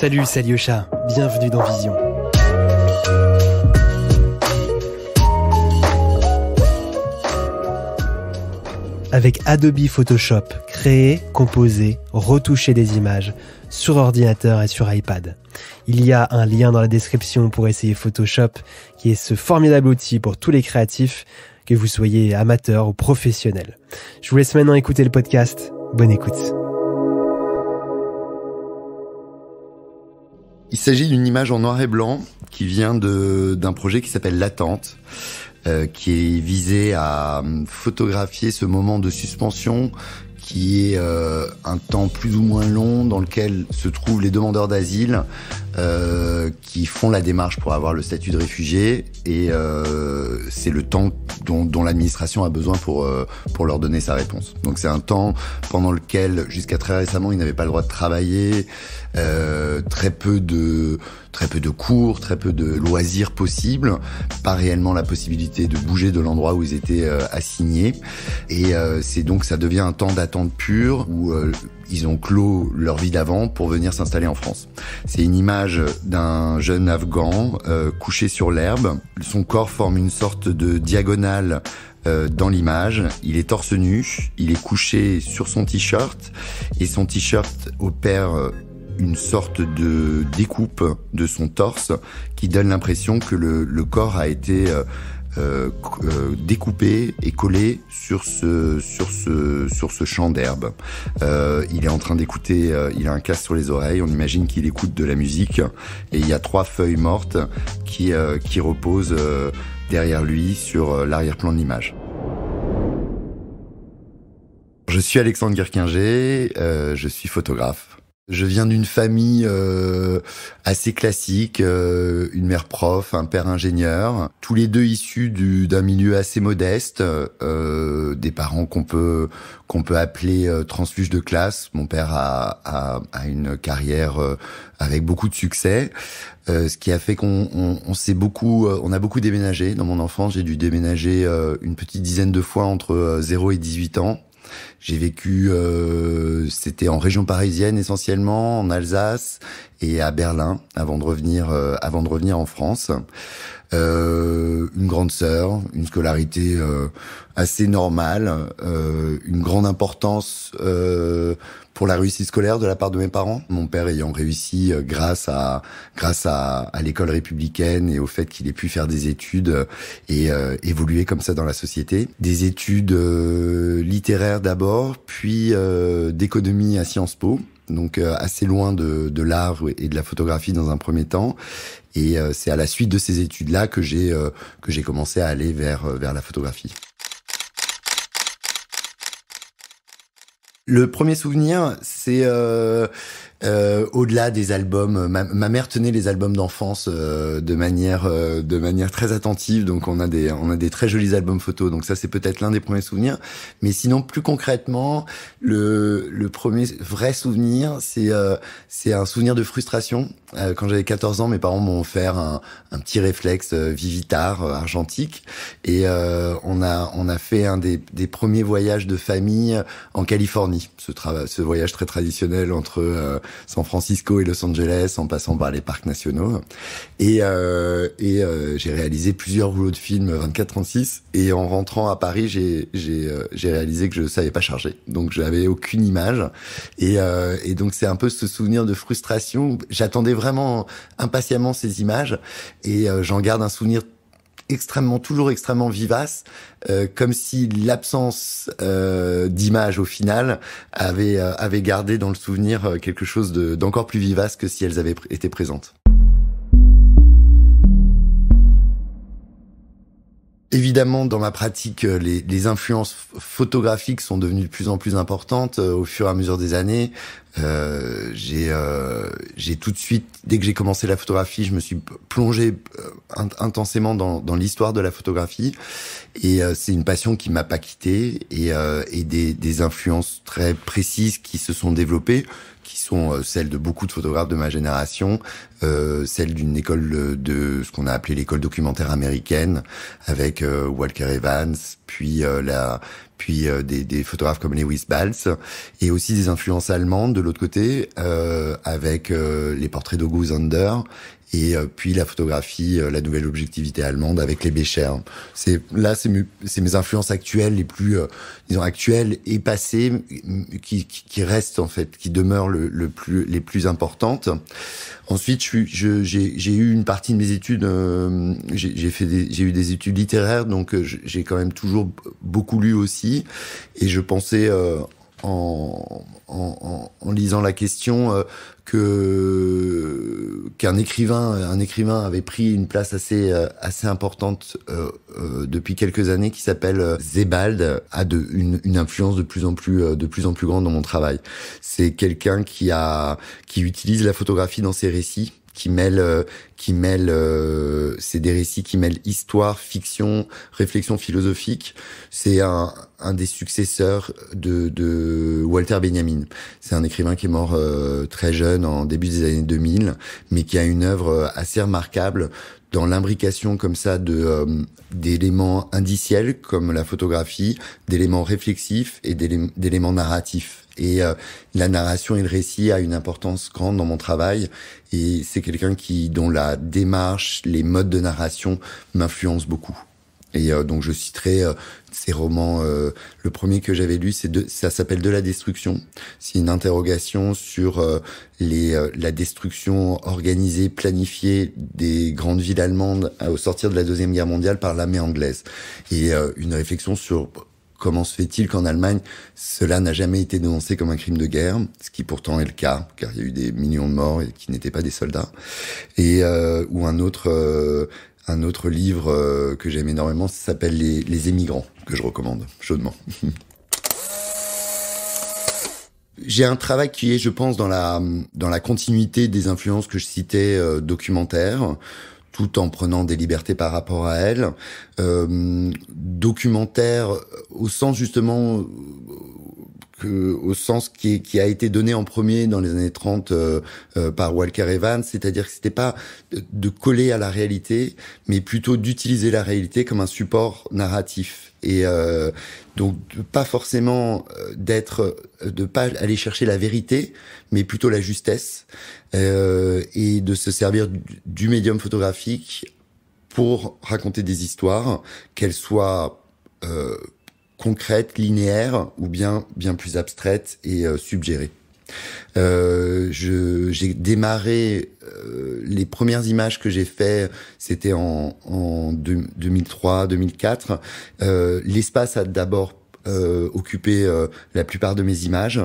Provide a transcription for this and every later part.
Salut, c'est Alyosha. Bienvenue dans Vision. Avec Adobe Photoshop, créer, composer, retoucher des images sur ordinateur et sur iPad. Il y a un lien dans la description pour essayer Photoshop, qui est ce formidable outil pour tous les créatifs, que vous soyez amateur ou professionnel. Je vous laisse maintenant écouter le podcast. Bonne écoute. Il s'agit d'une image en noir et blanc qui vient d'un projet qui s'appelle L'attente, euh, qui est visé à hum, photographier ce moment de suspension qui est euh, un temps plus ou moins long dans lequel se trouvent les demandeurs d'asile euh, qui font la démarche pour avoir le statut de réfugié et euh, c'est le temps dont, dont l'administration a besoin pour, euh, pour leur donner sa réponse. Donc c'est un temps pendant lequel, jusqu'à très récemment, ils n'avaient pas le droit de travailler, euh, très peu de très peu de cours, très peu de loisirs possibles, pas réellement la possibilité de bouger de l'endroit où ils étaient assignés. Et c'est donc ça devient un temps d'attente pure où ils ont clos leur vie d'avant pour venir s'installer en France. C'est une image d'un jeune Afghan euh, couché sur l'herbe. Son corps forme une sorte de diagonale euh, dans l'image. Il est torse nu, il est couché sur son t-shirt et son t-shirt opère euh, une sorte de découpe de son torse qui donne l'impression que le, corps a été... Euh, euh, découpé et collé sur ce sur ce sur ce champ d'herbe. Euh, il est en train d'écouter, il a un casque sur les oreilles. On imagine qu'il écoute de la musique et il y a trois feuilles mortes qui qui reposent derrière lui sur l'arrière-plan de l'image. Je suis Alexandre Guerquinger, je suis photographe. Je viens d'une famille euh, assez classique, euh, une mère prof, un père ingénieur, tous les deux issus d'un milieu assez modeste, euh, des parents qu'on peut qu'on peut appeler transfuges de classe. Mon père a, a, a une carrière avec beaucoup de succès, ce qui a fait qu'on on, s'est beaucoup, on a beaucoup déménagé dans mon enfance. J'ai dû déménager une petite dizaine de fois entre 0 et 18 ans j'ai vécu, euh, c'était en région parisienne essentiellement, en Alsace et à Berlin avant de revenir, euh, avant de revenir en France. Euh, une grande sœur, une scolarité euh, assez normale, euh, une grande importance pour la réussite scolaire de la part de mes parents. Mon père ayant réussi euh, grâce à grâce à, à l'école républicaine et au fait qu'il ait pu faire des études euh, et euh, évoluer comme ça dans la société, des études euh, littéraires d'abord, puis euh, d'économie à Sciences Po. Donc assez loin de, de l'art et de la photographie dans un premier temps, et c'est à la suite de ces études-là que j'ai que j'ai commencé à aller vers vers la photographie. Le premier souvenir, c'est euh, euh, au-delà des albums. Euh, ma, mère tenait les albums d'enfance euh, de manière de manière très attentive, donc on a des on a des très jolis albums photos. Donc ça c'est peut-être l'un des premiers souvenirs. Mais sinon plus concrètement, le le premier vrai souvenir c'est c'est un souvenir de frustration. quand j'avais 14 ans, mes parents m'ont offert un, un petit réflexe Vivitar argentique et on a on a fait un des des premiers voyages de famille en Californie. Ce travail ce voyage très traditionnel entre San Francisco et Los Angeles, en passant par les parcs nationaux. Et, euh, et euh, j'ai réalisé plusieurs rouleaux de films 24-36. Et en rentrant à Paris, j'ai, euh, réalisé que je savais pas charger. Donc, j'avais aucune image. Et, et donc, c'est un peu ce souvenir de frustration. J'attendais vraiment impatiemment ces images. Et j'en garde un souvenir extrêmement, toujours extrêmement vivace, euh, comme si l'absence euh, d'image au final avait, euh, avait gardé dans le souvenir quelque chose d'encore plus vivace que si elles avaient été présentes. Évidemment, dans ma pratique, euh, les, les, influences photographiques sont devenues de plus en plus importantes euh, au fur et à mesure des années. Euh, euh, j'ai tout de suite, dès que j'ai commencé la photographie, je me suis plongé intensément dans, dans l'histoire de la photographie. Et c'est une passion qui m'a pas quitté et, et des, des influences très précises qui se sont développées sont euh, celles de beaucoup de photographes de ma génération, euh, celles d'une école euh, de ce qu'on a appelé l'école documentaire américaine, avec euh, Walker Evans, puis la puis des, des, photographes comme Lewis Bals, et aussi des influences allemandes de l'autre côté, avec les portraits d'Auguste Under et euh, puis la photographie, euh, la nouvelle objectivité allemande avec les Bechers. Hein. C'est là, c'est mes, influences actuelles les plus, euh, disons actuelles et passées, qui, qui, restent en fait, qui demeurent le, le plus les plus importantes. Ensuite, j'ai je, j'ai eu une partie de mes études, j'ai fait j'ai eu des études littéraires, donc j'ai quand même toujours beaucoup lu aussi, et je pensais en, lisant la question euh, que qu'un écrivain un écrivain avait pris une place assez euh, assez importante euh, depuis quelques années qui s'appelle Zebald a une, une, influence de plus en plus de plus en plus grande dans mon travail. C'est quelqu'un qui a qui utilise la photographie dans ses récits qui mêle, euh, qui mêle, euh, c'est des récits qui mêlent histoire, fiction, réflexion philosophique. C'est un, des successeurs de, Walter Benjamin. C'est un écrivain qui est mort euh, très jeune, en début des années 2000, mais qui a une œuvre assez remarquable dans l'imbrication comme ça de d'éléments indiciels comme la photographie, d'éléments réflexifs et d'éléments narratifs. Et euh, la narration et le récit a une importance grande dans mon travail. Et c'est quelqu'un qui, dont la démarche, les modes de narration m'influencent beaucoup. Et euh, donc je citerai ces euh, romans. le premier que j'avais lu, c'est ça s'appelle De la destruction. C'est une interrogation sur les, la destruction organisée, planifiée des grandes villes allemandes au sortir de la deuxième guerre mondiale par l'armée anglaise, et une réflexion sur Comment se fait-il qu'en Allemagne, cela n'a jamais été dénoncé comme un crime de guerre, ce qui pourtant est le cas, car il y a eu des millions de morts et qui n'étaient pas des soldats. Et euh, ou un autre, euh, un autre livre euh, que j'aime énormément, s'appelle les, les émigrants, que je recommande chaudement. J'ai un travail qui est, je pense, dans la dans la continuité des influences que je citais documentaires tout en prenant des libertés par rapport à elle. Euh, documentaire euh, au sens justement euh, que, au sens qui, qui, a été donné en premier dans les années 30 euh, euh, par Walker Evans, c'est-à-dire que c'était pas de, coller à la réalité, mais plutôt d'utiliser la réalité comme un support narratif. Et euh, donc pas forcément d'être, de pas aller chercher la vérité, mais plutôt la justesse, et de se servir du, médium photographique pour raconter des histoires, qu'elles soient concrète, linéaire, ou bien bien plus abstraite et euh, suggérée. Euh, j'ai démarré euh, les premières images que j'ai faites, c'était en, 2003-2004. Euh, l'espace a d'abord euh, occupé euh, la plupart de mes images.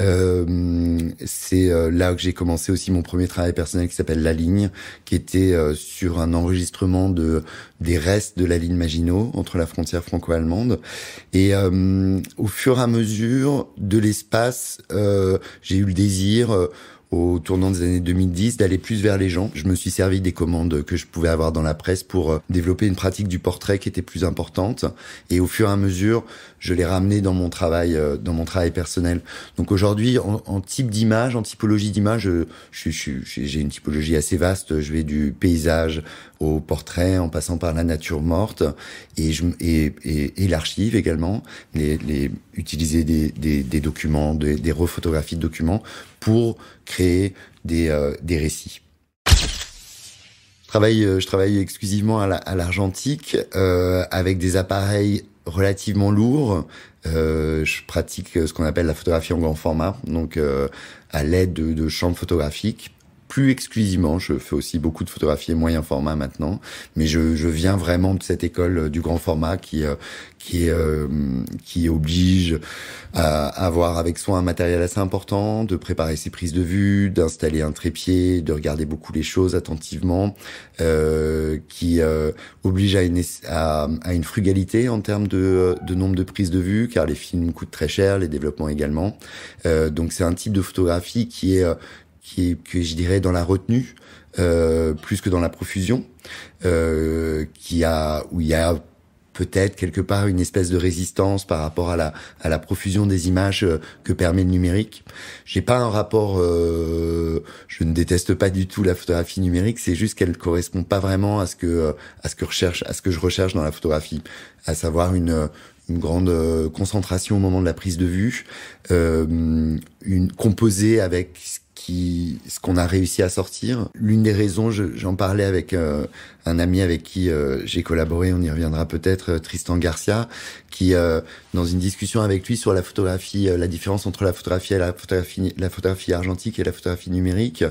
Euh, c'est euh, là que j'ai commencé aussi mon premier travail personnel qui s'appelle La Ligne, qui était sur un enregistrement de des restes de la ligne Maginot entre la frontière franco-allemande. Et au fur et à mesure de l'espace, j'ai eu le désir au tournant des années 2010 d'aller plus vers les gens. Je me suis servi des commandes que je pouvais avoir dans la presse pour euh, développer une pratique du portrait qui était plus importante et au fur et à mesure, je l'ai ramené dans mon travail euh, dans mon travail personnel. Donc aujourd'hui en, type d'image, en typologie d'image, je, je, j'ai une typologie assez vaste, je vais du paysage au portrait en passant par la nature morte et je et, et l'archive également, les, les utiliser des, des, des documents, des, des refotographies de documents pour créer des, euh, récits. Je travaille, euh, je travaille exclusivement à l'argentique euh, avec des appareils relativement lourds. je pratique ce qu'on appelle la photographie en grand format, donc à l'aide de, de chambres photographiques plus exclusivement. Je fais aussi beaucoup de photographies moyen format maintenant, mais je, viens vraiment de cette école euh, du grand format qui euh, qui euh, qui oblige à avoir avec soi un matériel assez important, de préparer ses prises de vue, d'installer un trépied, de regarder beaucoup les choses attentivement, qui oblige à une à, une frugalité en termes de de nombre de prises de vue, car les films coûtent très cher, les développements également. donc c'est un type de photographie qui est qui est, que je dirais, dans la retenue euh, plus que dans la profusion, euh, qui a où il y a peut-être quelque part une espèce de résistance par rapport à la à la profusion des images euh, que permet le numérique. J'ai pas un rapport, euh, je ne déteste pas du tout la photographie numérique. C'est juste qu'elle correspond pas vraiment à ce que euh, à ce que recherche à ce que je recherche dans la photographie, à savoir une euh, une grande concentration au moment de la prise de vue, euh, une composée avec ce qu'on a réussi à sortir. L'une des raisons, j'en parlais avec euh, un ami avec qui euh, j'ai collaboré, on y reviendra peut-être, euh, Tristan Garcia, qui, dans une discussion avec lui sur la photographie, la différence entre la photographie la photographie, argentique et la photographie numérique,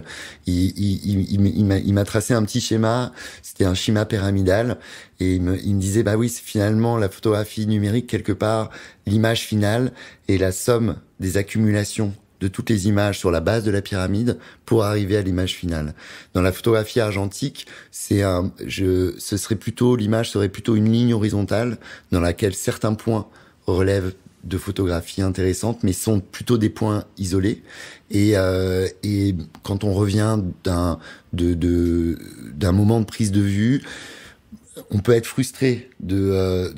il, m'a tracé un petit schéma. C'était un schéma pyramidal et il me, disait bah oui, finalement la photographie numérique quelque part l'image finale est la somme des accumulations de toutes les images sur la base de la pyramide pour arriver à l'image finale. Dans la photographie argentique, c'est un, je, ce serait plutôt, l'image serait plutôt une ligne horizontale dans laquelle certains points relèvent de photographies intéressantes, mais sont plutôt des points isolés. Et, euh, quand on revient d'un de, de, d'un moment de prise de vue, on peut être frustré de ne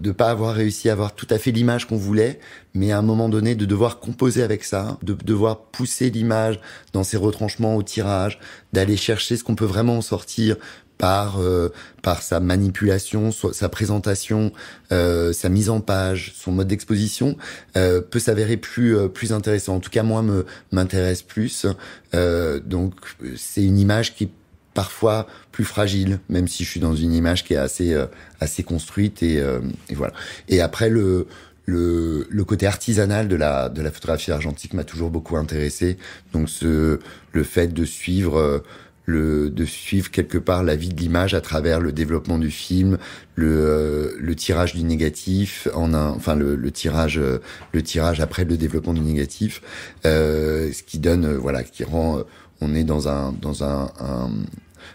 euh, pas avoir réussi à avoir tout à fait l'image qu'on voulait, mais à un moment donné de devoir composer avec ça, de devoir pousser l'image dans ses retranchements au tirage, d'aller chercher ce qu'on peut vraiment en sortir par euh, par sa manipulation, sa présentation, euh, sa mise en page, son mode d'exposition peut s'avérer plus plus intéressant. En tout cas, moi me m'intéresse plus. donc c'est une image qui parfois plus fragile, même si je suis dans une image qui est assez euh, assez construite et, euh, et, voilà. Et après le le, le côté artisanal de la, de la photographie argentique m'a toujours beaucoup intéressé. Donc ce, le fait de suivre euh, le, de suivre quelque part la vie de l'image à travers le développement du film, le, le tirage du négatif, en enfin le, le tirage, le tirage après le développement du négatif, euh, ce qui donne, voilà, qui rend on est dans un dans un,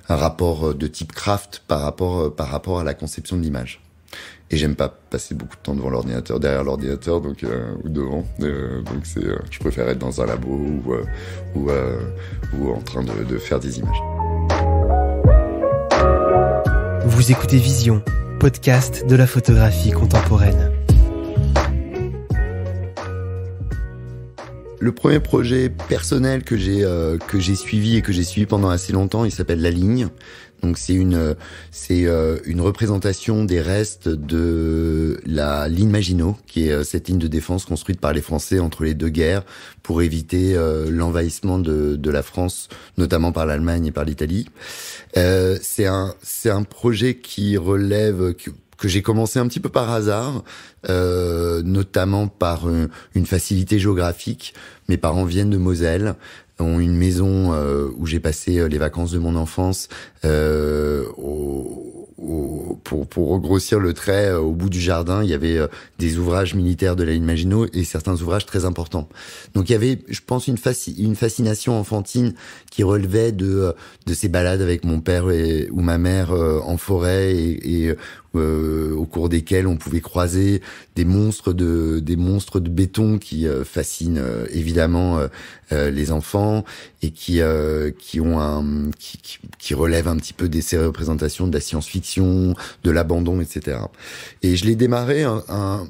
rapport euh, de type craft par rapport euh, par rapport à la conception de l'image. Et j'aime pas passer beaucoup de temps devant l'ordinateur, derrière l'ordinateur, donc euh, ou devant. donc c'est, je préfère être dans un labo ou en train de faire des images. Vous écoutez Vision, podcast de la photographie contemporaine. Le premier projet personnel que j'ai euh, que j'ai suivi et que j'ai suivi pendant assez longtemps, il s'appelle La Ligne. Donc c'est une c'est euh, une représentation des restes de la ligne Maginot, qui est euh, cette ligne de défense construite par les Français entre les deux guerres pour éviter l'envahissement de, de la France, notamment par l'Allemagne et par l'Italie. c'est un c'est un projet qui relève que j'ai commencé un petit peu par hasard, euh, notamment par euh, une facilité géographique. Mes parents viennent de Moselle, ont une maison euh, où j'ai passé euh, les vacances de mon enfance au, pour, pour regrossir le trait, au bout du jardin, il y avait des ouvrages militaires de la ligne Maginot et certains ouvrages très importants. Donc il y avait, je pense, une, une fascination enfantine qui relevait de, de ces balades avec mon père et, ou ma mère en forêt et, et euh, au cours desquels on pouvait croiser des monstres de des monstres de béton qui euh, fascinent euh, évidemment les enfants et qui qui ont un qui, qui, relèvent un petit peu des ces représentations de la science-fiction, de l'abandon, etc. Et je l'ai démarré un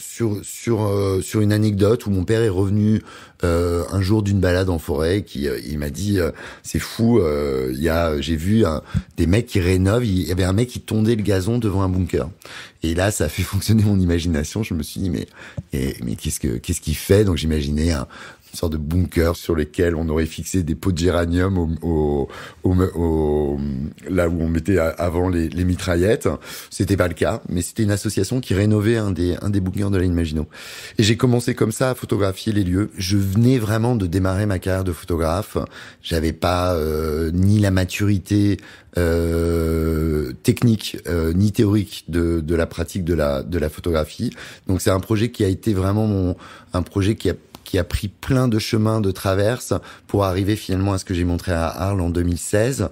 sur sur euh, sur une anecdote où mon père est revenu euh, un jour d'une balade en forêt qui euh, il m'a dit c'est fou il y a j'ai vu des mecs qui rénovent il y avait un mec qui tondait le gazon devant un bunker et là ça a fait fonctionner mon imagination je me suis dit mais et, mais qu'est-ce que qu'est-ce qu'il fait donc j'imaginais un, une sorte de bunker sur lesquels on aurait fixé des pots de géranium au, là où on mettait avant les, les mitraillettes. C'était pas le cas, mais c'était une association qui rénovait un des, un des bunkers de la Et j'ai commencé comme ça à photographier les lieux. Je venais vraiment de démarrer ma carrière de photographe. J'avais pas euh, ni la maturité euh, technique euh, ni théorique de, de la pratique de la, de la photographie. Donc c'est un projet qui a été vraiment mon, un projet qui a qui a pris plein de chemins de traverse pour arriver finalement à ce que j'ai montré à Arles en 2016.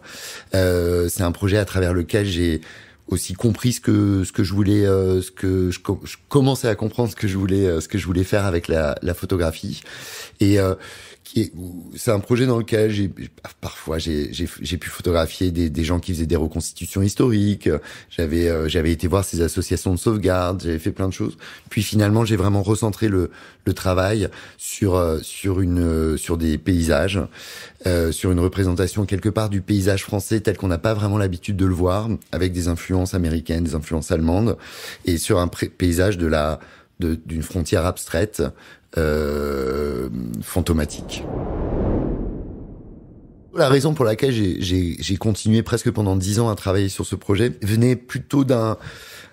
Euh, c'est un projet à travers lequel j'ai aussi compris ce que ce que je voulais euh, ce que je, je, commençais à comprendre ce que je voulais euh, ce que je voulais faire avec la, la photographie et euh, c'est un projet dans lequel j'ai parfois j'ai pu photographier des, des, gens qui faisaient des reconstitutions historiques. J'avais euh, j'avais été voir ces associations de sauvegarde. J'avais fait plein de choses. Puis finalement, j'ai vraiment recentré le, le travail sur euh, sur une euh, sur des paysages, euh, sur une représentation quelque part du paysage français tel qu'on n'a pas vraiment l'habitude de le voir, avec des influences américaines, des influences allemandes, et sur un paysage de la d'une frontière abstraite euh, fantomatique. La raison pour laquelle j'ai continué presque pendant dix ans à travailler sur ce projet venait plutôt d'un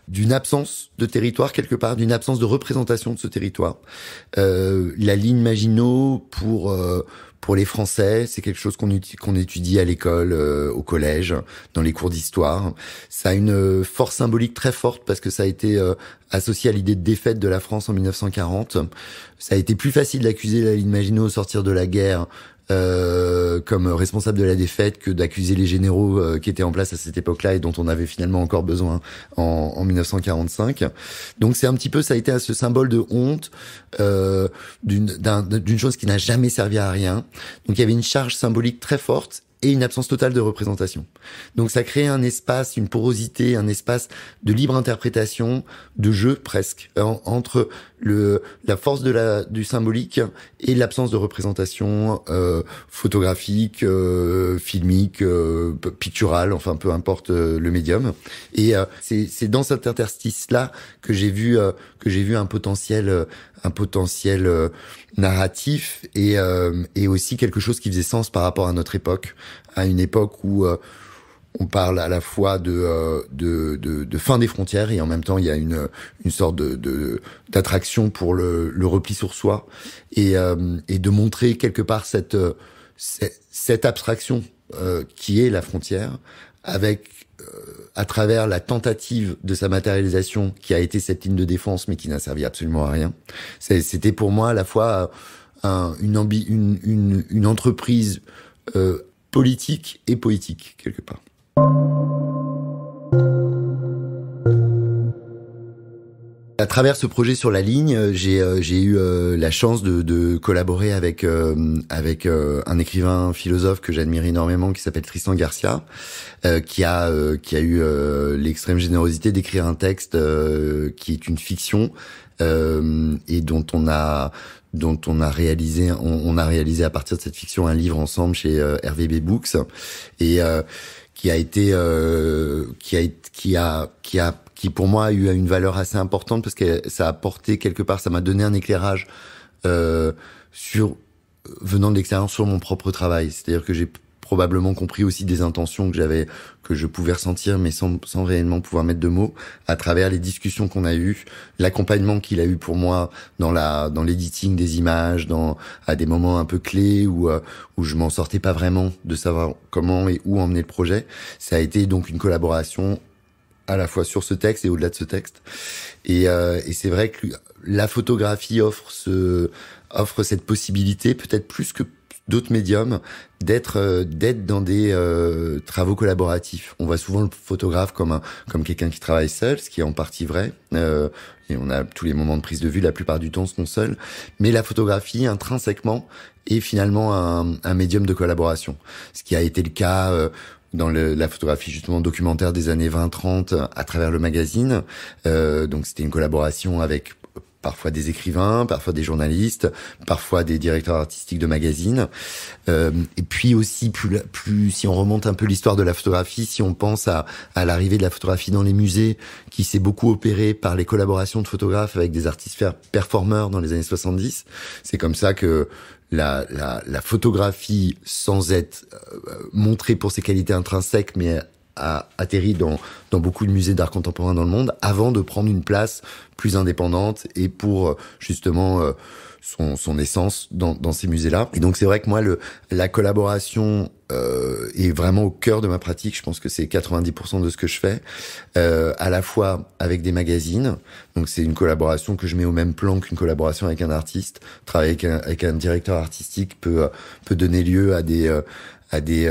d'une absence de territoire quelque part, d'une absence de représentation de ce territoire. Euh, la ligne Maginot pour euh, pour les Français, c'est quelque chose qu'on étudie à l'école, euh, au collège, dans les cours d'histoire. Ça a une euh, force symbolique très forte parce que ça a été euh, associé à l'idée de défaite de la France en 1940. Ça a été plus facile d'accuser la ligne Maginot au sortir de la guerre euh, comme responsable de la défaite que d'accuser les généraux euh, qui étaient en place à cette époque-là et dont on avait finalement encore besoin en, en 1945. Donc c'est un petit peu, ça a été à ce symbole de honte euh, d'une chose qui n'a jamais servi à rien. Donc il y avait une charge symbolique très forte et une absence totale de représentation. Donc ça crée un espace, une porosité, un espace de libre interprétation, de jeu presque, entre le, la force de la, du symbolique et l'absence de représentation euh, photographique, euh, filmique, euh, picturale, enfin peu importe euh, le médium. Et euh, c'est dans cet interstice-là que j'ai vu euh, que j'ai vu un potentiel un potentiel euh, narratif et, euh, et aussi quelque chose qui faisait sens par rapport à notre époque, à une époque où euh, on parle à la fois de, de, de, de, fin des frontières et en même temps il y a une, une sorte de d'attraction pour le, le, repli sur soi et, et de montrer quelque part cette, cette abstraction qui est la frontière avec euh, à travers la tentative de sa matérialisation qui a été cette ligne de défense mais qui n'a servi absolument à rien. C'était pour moi à la fois une, une, une, entreprise euh, politique et poétique quelque part. À travers ce projet sur la ligne, euh, euh, j'ai eu euh, la chance de, de collaborer avec avec un écrivain philosophe que j'admire énormément qui s'appelle Tristan Garcia, qui a qui a eu l'extrême générosité d'écrire un texte qui est une fiction et dont on a dont on a réalisé on, on, a réalisé à partir de cette fiction un livre ensemble chez RVB Books et qui a été qui a qui a qui a qui pour moi a eu une valeur assez importante parce que ça a porté quelque part, ça m'a donné un éclairage euh, sur euh, venant de l'extérieur sur mon propre travail. C'est-à-dire que j'ai probablement compris aussi des intentions que j'avais, que je pouvais ressentir, mais sans, sans réellement pouvoir mettre de mots, à travers les discussions qu'on a eues, l'accompagnement qu'il a eu pour moi dans la, dans l'éditing des images, dans, à des moments un peu clés où, euh, où je m'en sortais pas vraiment de savoir comment et où emmener le projet. Ça a été donc une collaboration à la fois sur ce texte et au-delà de ce texte. Et, euh, et c'est vrai que la photographie offre ce offre cette possibilité, peut-être plus que d'autres médiums, d'être euh, d'être dans des euh, travaux collaboratifs. On voit souvent le photographe comme un, comme quelqu'un qui travaille seul, ce qui est en partie vrai. Euh, et on a tous les moments de prise de vue, la plupart du temps, sont seuls. Mais la photographie, intrinsèquement, est finalement un, un médium de collaboration. Ce qui a été le cas euh, dans la photographie justement documentaire des années 20-30 à travers le magazine. Euh, donc c'était une collaboration avec parfois des écrivains, parfois des journalistes, parfois des directeurs artistiques de magazines. Euh, et puis aussi, plus, si on remonte un peu l'histoire de la photographie, si on pense à, à l'arrivée de la photographie dans les musées, qui s'est beaucoup opérée par les collaborations de photographes avec des artistes performeurs dans les années 70, c'est comme ça que la, la, photographie sans être euh, montrée pour ses qualités intrinsèques, mais a atterri dans, dans beaucoup de musées d'art contemporain dans le monde avant de prendre une place plus indépendante et pour euh, justement euh, son, essence dans, ces musées-là. Et donc c'est vrai que moi, le, la collaboration euh, est vraiment au cœur de ma pratique. Je pense que c'est 90% de ce que je fais, euh, à la fois avec des magazines. Donc c'est une collaboration que je mets au même plan qu'une collaboration avec un artiste. Travailler avec un, directeur artistique peut euh, peut donner lieu à des euh, à des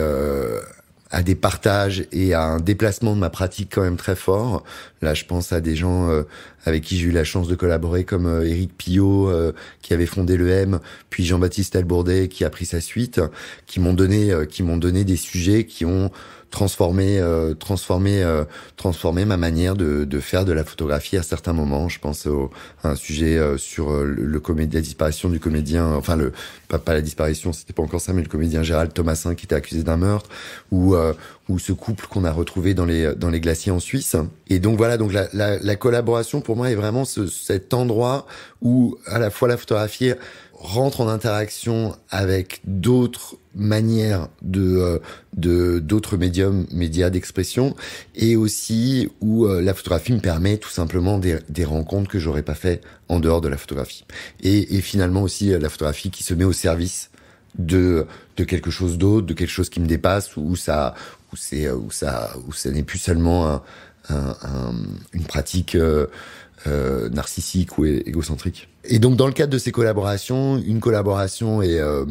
à des partages et à un déplacement de ma pratique quand même très fort. Là, je pense à des gens euh, avec qui j'ai eu la chance de collaborer, comme euh, Éric Eric Pillot, euh, qui avait fondé le M, puis Jean-Baptiste Albourdet, qui a pris sa suite, qui m'ont donné, qui m'ont donné des sujets qui ont transformer, euh, transformer, euh, transformer ma manière de, faire de la photographie à certains moments. Je pense au, à un sujet euh, sur le, comédien, la disparition du comédien, enfin le pas, la disparition, c'était pas encore ça, mais le comédien Gérald Thomasin qui était accusé d'un meurtre, ou ou ce couple qu'on a retrouvé dans les dans les glaciers en Suisse. Et donc voilà, donc la, collaboration pour moi est vraiment cet endroit où à la fois la photographie rentre en interaction avec d'autres manières de euh, de d'autres médiums médias d'expression et aussi où euh, la photographie me permet tout simplement des, des rencontres que j'aurais pas fait en dehors de la photographie et, et finalement aussi euh, la photographie qui se met au service de de quelque chose d'autre de quelque chose qui me dépasse ou ça ou c'est ou ça ou ça n'est plus seulement un, une pratique euh, narcissique ou égocentrique. Et donc dans le cadre de ces collaborations, une collaboration euh,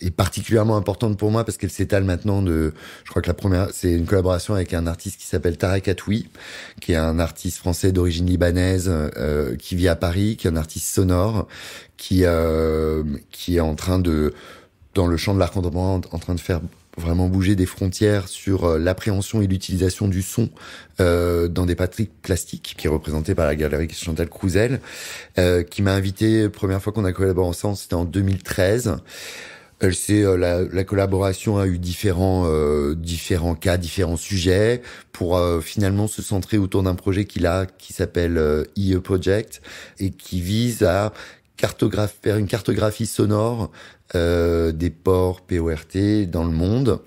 est, particulièrement importante pour moi parce qu'elle s'étale maintenant de, je crois que la première, c'est une collaboration avec un artiste qui s'appelle Tarek Atoui, qui est un artiste français d'origine libanaise euh, qui vit à Paris, qui est un artiste sonore, qui qui est en train de dans le champ de l'art contemporain en train de faire vraiment bouger des frontières sur euh, l'appréhension et l'utilisation du son euh, dans des patriques plastiques, qui est représentée par la galerie Chantal Crouzel, euh, qui m'a invité, première fois qu'on a collaboré ensemble, c'était en 2013. Elle sait, euh, la, la, collaboration a eu différents euh, différents cas, différents sujets pour finalement se centrer autour d'un projet qu'il a qui s'appelle euh, IE Project et qui vise à cartographe, une cartographie sonore euh, des ports PORT dans le monde.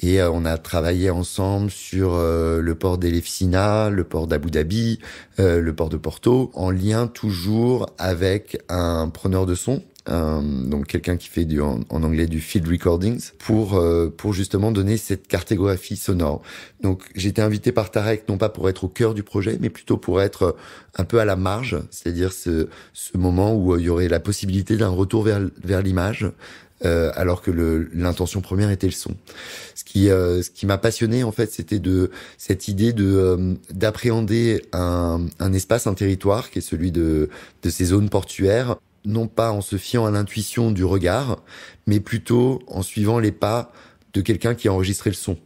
Et euh, on a travaillé ensemble sur euh, le port d'Elefsina, le port d'Abu Dhabi, le port de Porto, en lien toujours avec un preneur de son euh, donc quelqu'un qui fait du, en, anglais du field recordings, pour, euh, pour justement donner cette cartographie sonore. Donc j'ai été invité par Tarek, non pas pour être au cœur du projet, mais plutôt pour être euh, un peu à la marge, c'est-à-dire ce, ce moment où il y aurait la possibilité d'un retour vers, vers l'image, alors que l'intention première était le son. Ce qui, ce qui m'a passionné en fait, c'était de cette idée de d'appréhender un, un, espace, un territoire qui est celui de de ces zones portuaires non pas en se fiant à l'intuition du regard, mais plutôt en suivant les pas de quelqu'un qui a enregistré le son.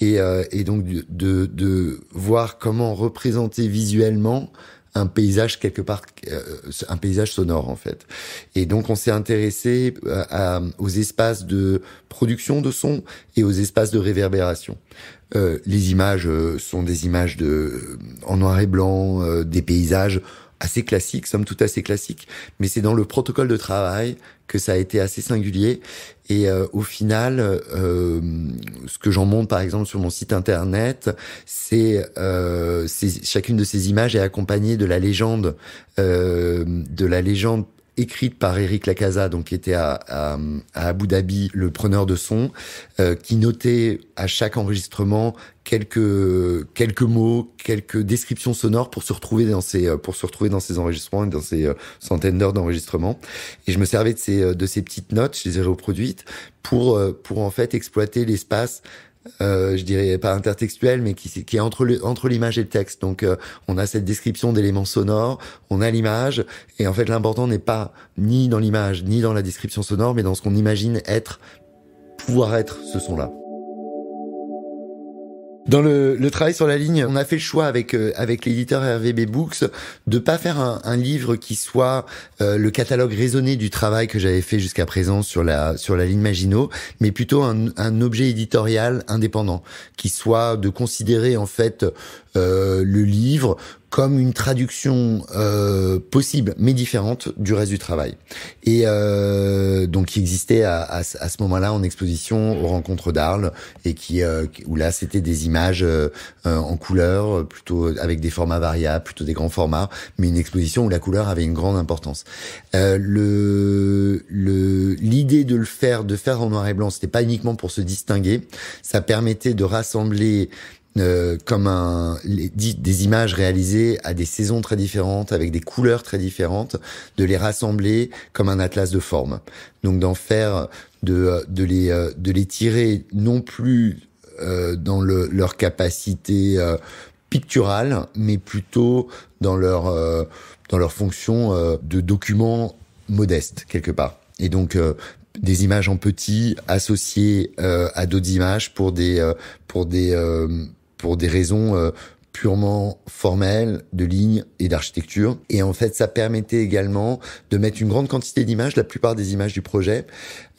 Et, euh, et donc de, de, voir comment représenter visuellement un paysage quelque part, euh, un paysage sonore en fait. Et donc on s'est intéressé euh, aux espaces de production de son et aux espaces de réverbération. les images sont des images de en noir et blanc, des paysages assez classique, somme toute assez classique, mais c'est dans le protocole de travail que ça a été assez singulier. Et euh, au final, euh, ce que j'en montre par exemple sur mon site internet, c'est euh, chacune de ces images est accompagnée de la légende, euh, de la légende écrite par Eric Lacasa, donc qui était à, à, Abu Dhabi, le preneur de son, euh, qui notait à chaque enregistrement quelques quelques mots, quelques descriptions sonores pour se retrouver dans ces euh, pour se retrouver dans ces enregistrements et dans ces euh, centaines d'heures d'enregistrement. Et je me servais de ces de ces petites notes, je les ai reproduites pour pour en fait exploiter l'espace euh, je dirais pas intertextuel, mais qui, est entre entre l'image et le texte. Donc euh, on a cette description d'éléments sonores, on a l'image, et en fait l'important n'est pas ni dans l'image ni dans la description sonore, mais dans ce qu'on imagine être, pouvoir être ce son-là. Dans le, travail sur la ligne, on a fait le choix avec euh, avec l'éditeur RVB Books de pas faire un, livre qui soit euh, le catalogue raisonné du travail que j'avais fait jusqu'à présent sur la sur la ligne Maginot, mais plutôt un, un objet éditorial indépendant qui soit de considérer en fait euh, le livre comme une traduction euh, possible mais différente du reste du travail. Et euh, donc qui existait à, à, ce moment-là en exposition aux rencontres d'Arles et qui euh, où là c'était des images euh, en couleur plutôt avec des formats variables, plutôt des grands formats, mais une exposition où la couleur avait une grande importance. le l'idée de le faire, de faire en noir et blanc, c'était pas uniquement pour se distinguer, ça permettait de rassembler euh, comme un, des images réalisées à des saisons très différentes, avec des couleurs très différentes, de les rassembler comme un atlas de forme. Donc d'en faire, de, euh, de, les, euh, de les tirer non plus dans le, leur capacité picturale, mais plutôt dans leur, dans leur fonction de document modeste, quelque part. Et donc, des images en petit associées à d'autres images pour des, pour des, pour des raisons euh, purement formelles de lignes et d'architecture. Et en fait, ça permettait également de mettre une grande quantité d'images, la plupart des images du projet,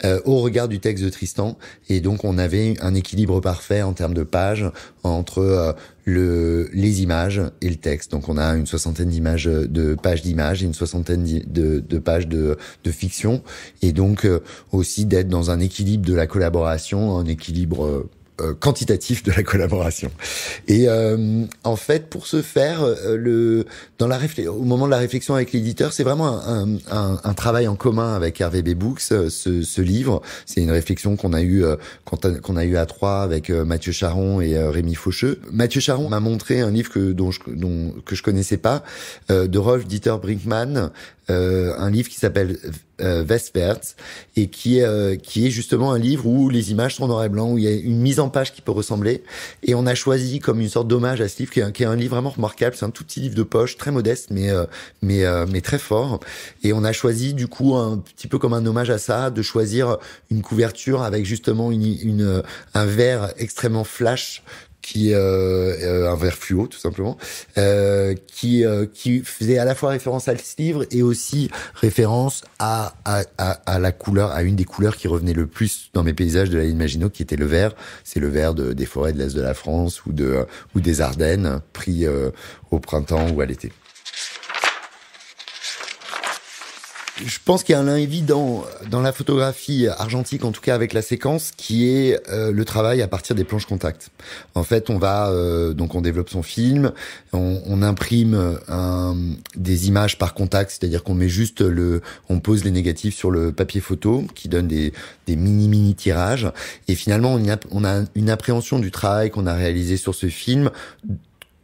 euh, au regard du texte de Tristan. Et donc, on avait un équilibre parfait en termes de pages entre euh, le, les images et le texte. Donc, on a une soixantaine d'images de pages d'images et une soixantaine de, de pages de, de, fiction. Et donc, aussi d'être dans un équilibre de la collaboration, un équilibre euh, quantitatif de la collaboration. Et euh, en fait, pour ce faire, euh, le dans la au moment de la réflexion avec l'éditeur, c'est vraiment un, un, travail en commun avec RVB Books. Ce, ce livre, c'est une réflexion qu'on a eu qu'on a eu à trois avec Mathieu Charon et Rémi Faucheux. Mathieu Charon m'a montré un livre que dont je, que je connaissais pas de Rolf Dieter Brinkmann euh, un livre qui s'appelle euh, et qui euh, qui est justement un livre où les images sont noir et blanc, où il y a une mise en page qui peut ressembler. Et on a choisi comme une sorte d'hommage à ce livre, qui est, un, livre vraiment remarquable. C'est un tout petit livre de poche, très modeste, mais euh, mais mais très fort. Et on a choisi du coup un petit peu comme un hommage à ça, de choisir une couverture avec justement une un verre extrêmement flash qui euh, euh, un verre fluo tout simplement, euh, qui qui faisait à la fois référence à ce livre et aussi référence à, à la couleur, à une des couleurs qui revenait le plus dans mes paysages de la ligne Maginot, qui était le vert. C'est le vert des forêts de l'est de la France ou de ou des Ardennes, pris au printemps ou à l'été. je pense qu'il y a un évident dans la photographie argentique, en tout cas avec la séquence, qui est euh, le travail à partir des planches contact. En fait, on va euh, donc on développe son film, on, imprime des images par contact, c'est-à-dire qu'on met juste le, on pose les négatifs sur le papier photo qui donne des, mini mini tirages. Et finalement, on a une appréhension du travail qu'on a réalisé sur ce film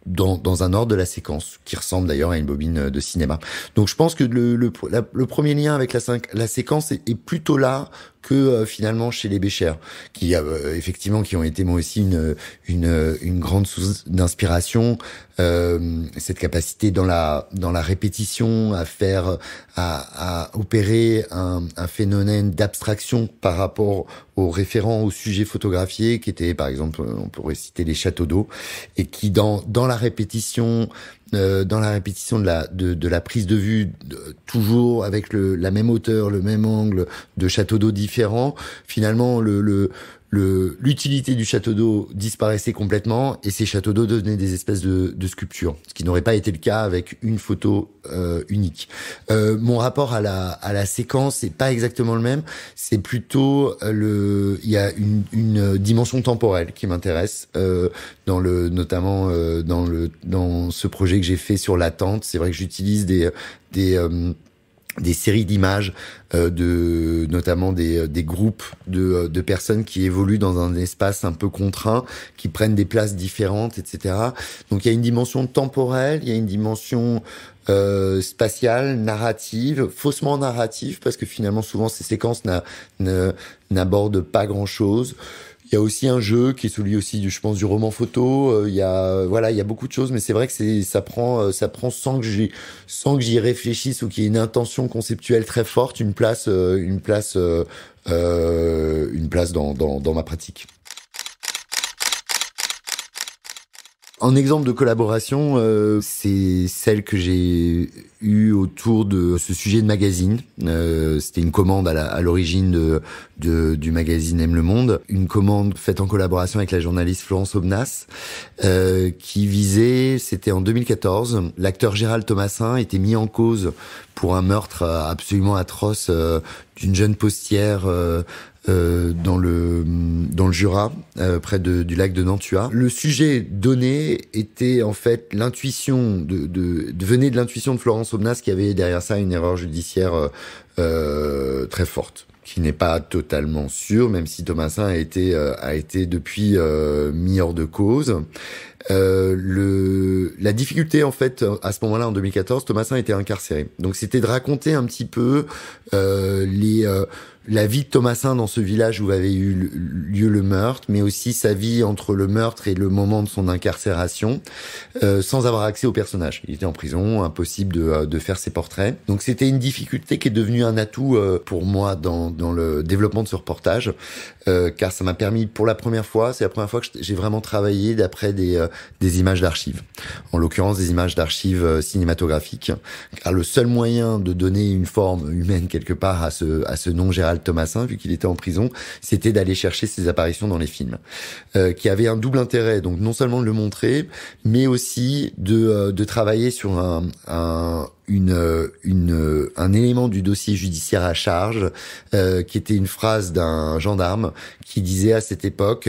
dans, un ordre de la séquence, qui ressemble d'ailleurs à une bobine euh, de cinéma. Donc je pense que le, le, premier lien avec la, la séquence est, plutôt là que euh, finalement chez les Béchers, qui euh, effectivement qui ont été moi aussi une une, une grande source d'inspiration. Euh, cette capacité dans la dans la répétition à faire à, à opérer un, un phénomène d'abstraction par rapport aux référents aux sujets photographiés qui étaient par exemple on pourrait citer les châteaux d'eau et qui dans dans la répétition euh, dans la répétition de la, de, la prise de vue, toujours avec la même hauteur, le même angle, de château d'eau différent finalement, le, le, l'utilité du château d'eau disparaissait complètement et ces châteaux d'eau devenaient des espèces de, de sculptures, ce qui n'aurait pas été le cas avec une photo euh, unique. Euh, mon rapport à la, à la séquence n'est pas exactement le même, c'est plutôt euh, le, il y a une, une dimension temporelle qui m'intéresse euh, dans le, notamment euh, dans le, dans ce projet que j'ai fait sur l'attente. C'est vrai que j'utilise des, des euh, des séries d'images euh, de notamment des, euh, des groupes de, euh, de, personnes qui évoluent dans un espace un peu contraint qui prennent des places différentes etc donc il y a une dimension temporelle il y a une dimension euh, spatiale narrative faussement narrative parce que finalement souvent ces séquences n'abordent pas grand chose il y a aussi un jeu qui est celui aussi du, je pense, du roman photo. Euh, il y a, euh, voilà, il y a beaucoup de choses, mais c'est vrai que ça prend, euh, ça prend sans que j'y, sans que j'y réfléchisse ou qu'il y ait une intention conceptuelle très forte, une place, une place, une place dans ma pratique. En exemple de collaboration, euh, c'est celle que j'ai eue autour de ce sujet de magazine. Euh, c'était une commande à l'origine de, du magazine Aime le Monde, une commande faite en collaboration avec la journaliste Florence Obnas, euh, qui visait, c'était en 2014, l'acteur Gérald Thomasin était mis en cause pour un meurtre absolument atroce d'une jeune postière euh, dans le dans le Jura, euh, près du lac de Nantua. Le sujet donné était en fait l'intuition de, de, venait de l'intuition de Florence Aubenas qui avait derrière ça une erreur judiciaire euh, euh, très forte qui n'est pas totalement sûre, même si Thomasin a été a été depuis mis hors de cause. Euh, le, la difficulté en fait à ce moment-là en 2014, Thomasin était incarcéré. Donc c'était de raconter un petit peu euh, les la vie de Thomasin dans ce village où avait eu lieu le meurtre, mais aussi sa vie entre le meurtre et le moment de son incarcération, euh, sans avoir accès au personnage. Il était en prison, impossible euh, de, faire ses portraits. Donc c'était une difficulté qui est devenue un atout euh, pour moi dans, le développement de ce reportage, car ça m'a permis pour la première fois, c'est la première fois que j'ai vraiment travaillé d'après des, des images d'archives, en l'occurrence des images d'archives cinématographiques, car le seul moyen de donner une forme humaine quelque part à ce, à ce nom Gérald Thomasin, vu qu'il était en prison, c'était d'aller chercher ses apparitions dans les films, euh, qui avait un double intérêt, donc non seulement de le montrer, mais aussi de, euh, de travailler sur un, un une, euh, une, un élément du dossier judiciaire à charge, qui était une phrase d'un gendarme qui disait à cette époque,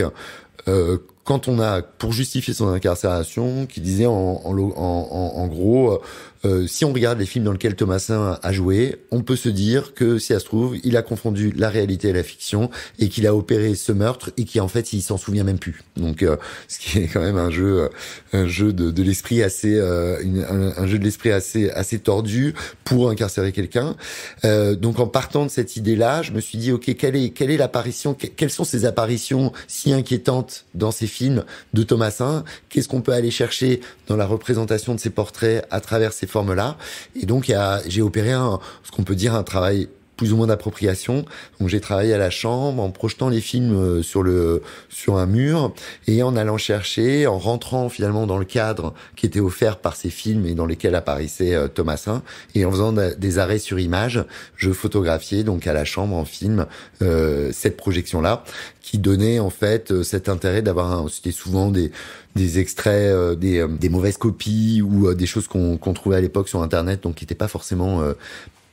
quand on a, pour justifier son incarcération, qui disait en, en, en gros, euh, si on regarde les films dans lesquels Thomasin a joué, on peut se dire que si ça se trouve, il a confondu la réalité et la fiction et qu'il a opéré ce meurtre et qu'en fait il s'en souvient même plus. Donc, euh, ce qui est quand même un jeu, euh, un jeu de, de l'esprit assez, un, jeu de l'esprit assez, assez tordu pour incarcérer quelqu'un. donc, en partant de cette idée-là, je me suis dit, ok, quelle est, quelle est l'apparition, quelles sont ces apparitions si inquiétantes dans ces films de Thomasin Qu'est-ce qu'on peut aller chercher dans la représentation de ces portraits à travers ces forme là Et donc, j'ai opéré un, ce qu'on peut dire un travail plus ou moins d'appropriation. Donc j'ai travaillé à la chambre en projetant les films euh, sur le sur un mur et en allant chercher, en rentrant finalement dans le cadre qui était offert par ces films et dans lesquels apparaissait euh, Thomasin et en faisant des arrêts sur image, je photographiais donc à la chambre en film euh, cette projection là qui donnait en fait cet intérêt d'avoir c'était souvent des des extraits, des, des mauvaises copies ou des choses qu'on trouvait à l'époque sur Internet, donc qui n'étaient pas forcément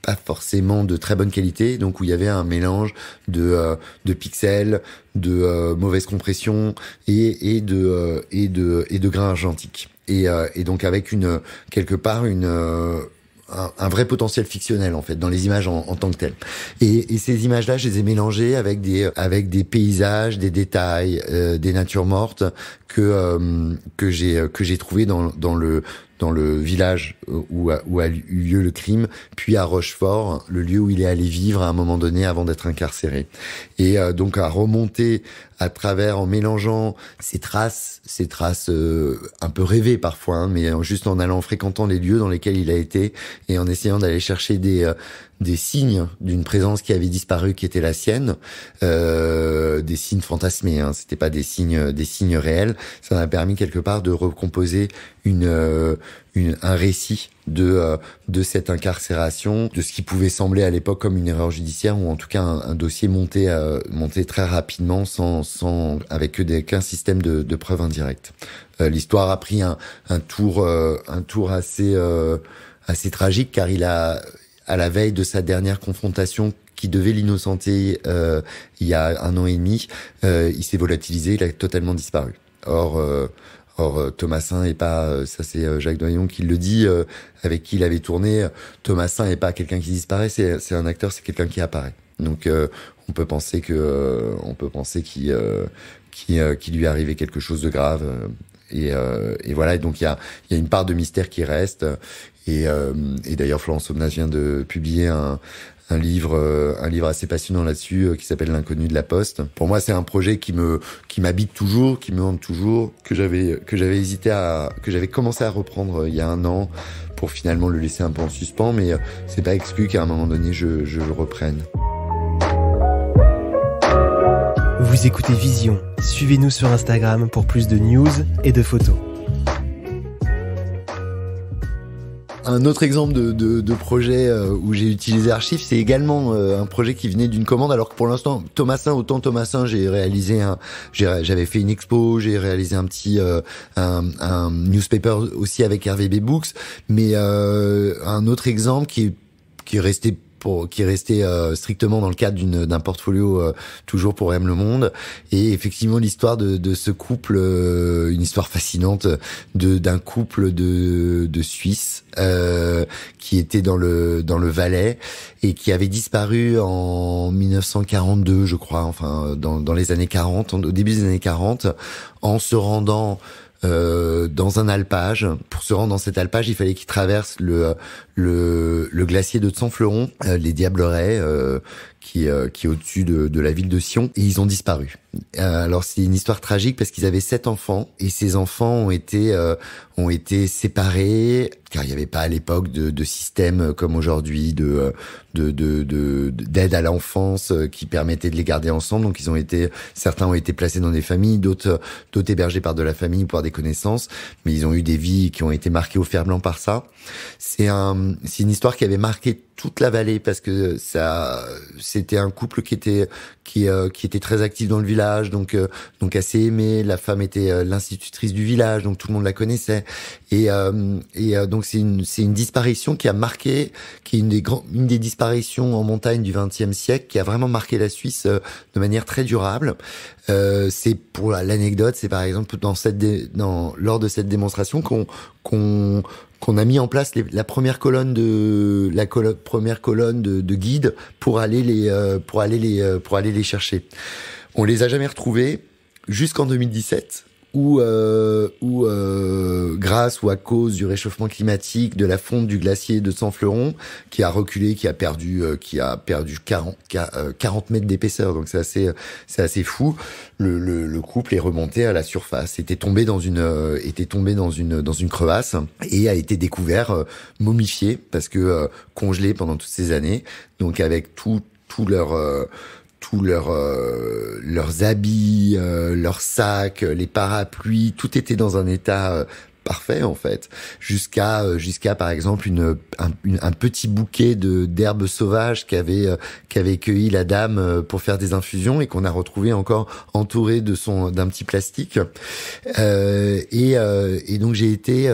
pas forcément de très bonne qualité, donc où il y avait un mélange de, euh, de pixels, de euh, mauvaise compression et, et, de, euh, et, de, et de grains argentiques. Et, et donc avec une quelque part une un, vrai potentiel fictionnel en fait dans les images en, tant que telles. Et, et ces images-là, je les ai mélangées avec des avec des paysages, des détails, des natures mortes que que j'ai que j'ai trouvé dans dans le dans le village euh, où a, où a, eu lieu le crime, puis à Rochefort, le lieu où il est allé vivre à un moment donné avant d'être incarcéré. Et euh, donc à remonter à travers, en mélangeant ses traces, ses traces euh, un peu rêvées parfois, hein, mais juste en allant fréquentant les lieux dans lesquels il a été et en essayant d'aller chercher des, des signes d'une présence qui avait disparu, qui était la sienne, euh, des signes fantasmés. Hein, C'était pas des signes, des signes réels. Ça a permis quelque part de recomposer une, euh, un récit de euh, de cette incarcération, de ce qui pouvait sembler à l'époque comme une erreur judiciaire ou en tout cas un, dossier monté monté très rapidement sans sans avec que des qu'un système de, de preuves indirectes. L'histoire a pris un un tour un tour assez assez tragique car il a à la veille de sa dernière confrontation qui devait l'innocenter euh, il y a un an et demi, euh, il s'est volatilisé, il a totalement disparu. Or, euh, or euh, Thomasin est pas, ça c'est Jacques Doyon qui le dit, avec qui il avait tourné. Thomasin est pas quelqu'un qui disparaît, c'est un acteur, c'est quelqu'un qui apparaît. Donc on peut penser que, on peut penser qu'il qui, qui lui arrivait quelque chose de grave. Et, euh, et, voilà, donc il y a, y a, une part de mystère qui reste. Et, euh, et d'ailleurs, Florence Somnage vient de publier un, un livre euh, un livre assez passionnant là-dessus euh, qui s'appelle l'inconnu de la poste. Pour moi, c'est un projet qui me qui m'habite toujours, qui me hante toujours, que j'avais que j'avais hésité à que j'avais commencé à reprendre il y a un an pour finalement le laisser un peu en suspens mais c'est pas exclu qu'à un moment donné je, je le reprenne. Vous écoutez Vision. Suivez-nous sur Instagram pour plus de news et de photos. Un autre exemple de, de, projet euh, où j'ai utilisé Archive, c'est également euh, un projet qui venait d'une commande, alors que pour l'instant, Thomasin, autant Thomasin, j'ai réalisé un, j'avais fait une expo, j'ai réalisé un petit, euh, un, newspaper aussi avec RVB Books, mais un autre exemple qui qui est resté pour qui restait euh, strictement dans le cadre d'une d'un portfolio euh, toujours pour M le Monde et effectivement l'histoire de, de ce couple euh, une histoire fascinante de d'un couple de de Suisse qui était dans le dans le Valais et qui avait disparu en 1942 je crois enfin dans dans les années 40 au début des années 40 en se rendant euh, dans un alpage. Pour se rendre dans cet alpage, il fallait qu'il traverse le, le, le glacier de Tsanfleuron, euh, les Diablerets, euh, qui, euh, qui est au-dessus de, de, la ville de Sion, et ils ont disparu. alors c'est une histoire tragique parce qu'ils avaient sept enfants et ces enfants ont été ont été séparés car il n'y avait pas à l'époque de, de, système comme aujourd'hui de d'aide de, de, à l'enfance qui permettait de les garder ensemble. Donc ils ont été certains ont été placés dans des familles, d'autres d'autres hébergés par de la famille ou par des connaissances, mais ils ont eu des vies qui ont été marquées au fer blanc par ça. C'est un euh, c'est une histoire qui avait marqué toute la vallée parce que ça c'était un couple qui était qui euh, qui était très actif dans le village donc euh, donc assez aimé la femme était euh, l'institutrice du village donc tout le monde la connaissait et et donc c'est une c'est une disparition qui a marqué qui est une des grandes une des disparitions en montagne du XXe siècle qui a vraiment marqué la Suisse de manière très durable c'est pour l'anecdote c'est par exemple dans cette dans lors de cette démonstration qu'on qu'on qu'on a mis en place la première colonne de la colonne première colonne de, guide pour aller les euh, pour aller les euh, pour aller les chercher. On les a jamais retrouvés jusqu'en 2017 ou euh, euh, grâce ou à cause du réchauffement climatique, de la fonte du glacier de Fleuron, qui a reculé, qui a perdu, euh, qui a perdu 40, 40 euh, mètres d'épaisseur, donc c'est assez, euh, c'est assez fou. Le, le, le, couple est remonté à la surface, était tombé dans une, était tombé dans une, dans une crevasse et a été découvert momifié parce que congelé pendant toutes ces années, donc avec tout, tout leur tous leur, euh, leurs habits, euh, leurs sacs, les parapluies, tout était dans un état euh, parfait en fait, jusqu'à jusqu'à par exemple une, un, un petit bouquet de d'herbes sauvages qu'avait qu'avait cueilli la dame pour faire des infusions et qu'on a retrouvé encore entouré de son d'un petit plastique. et, et donc j'ai été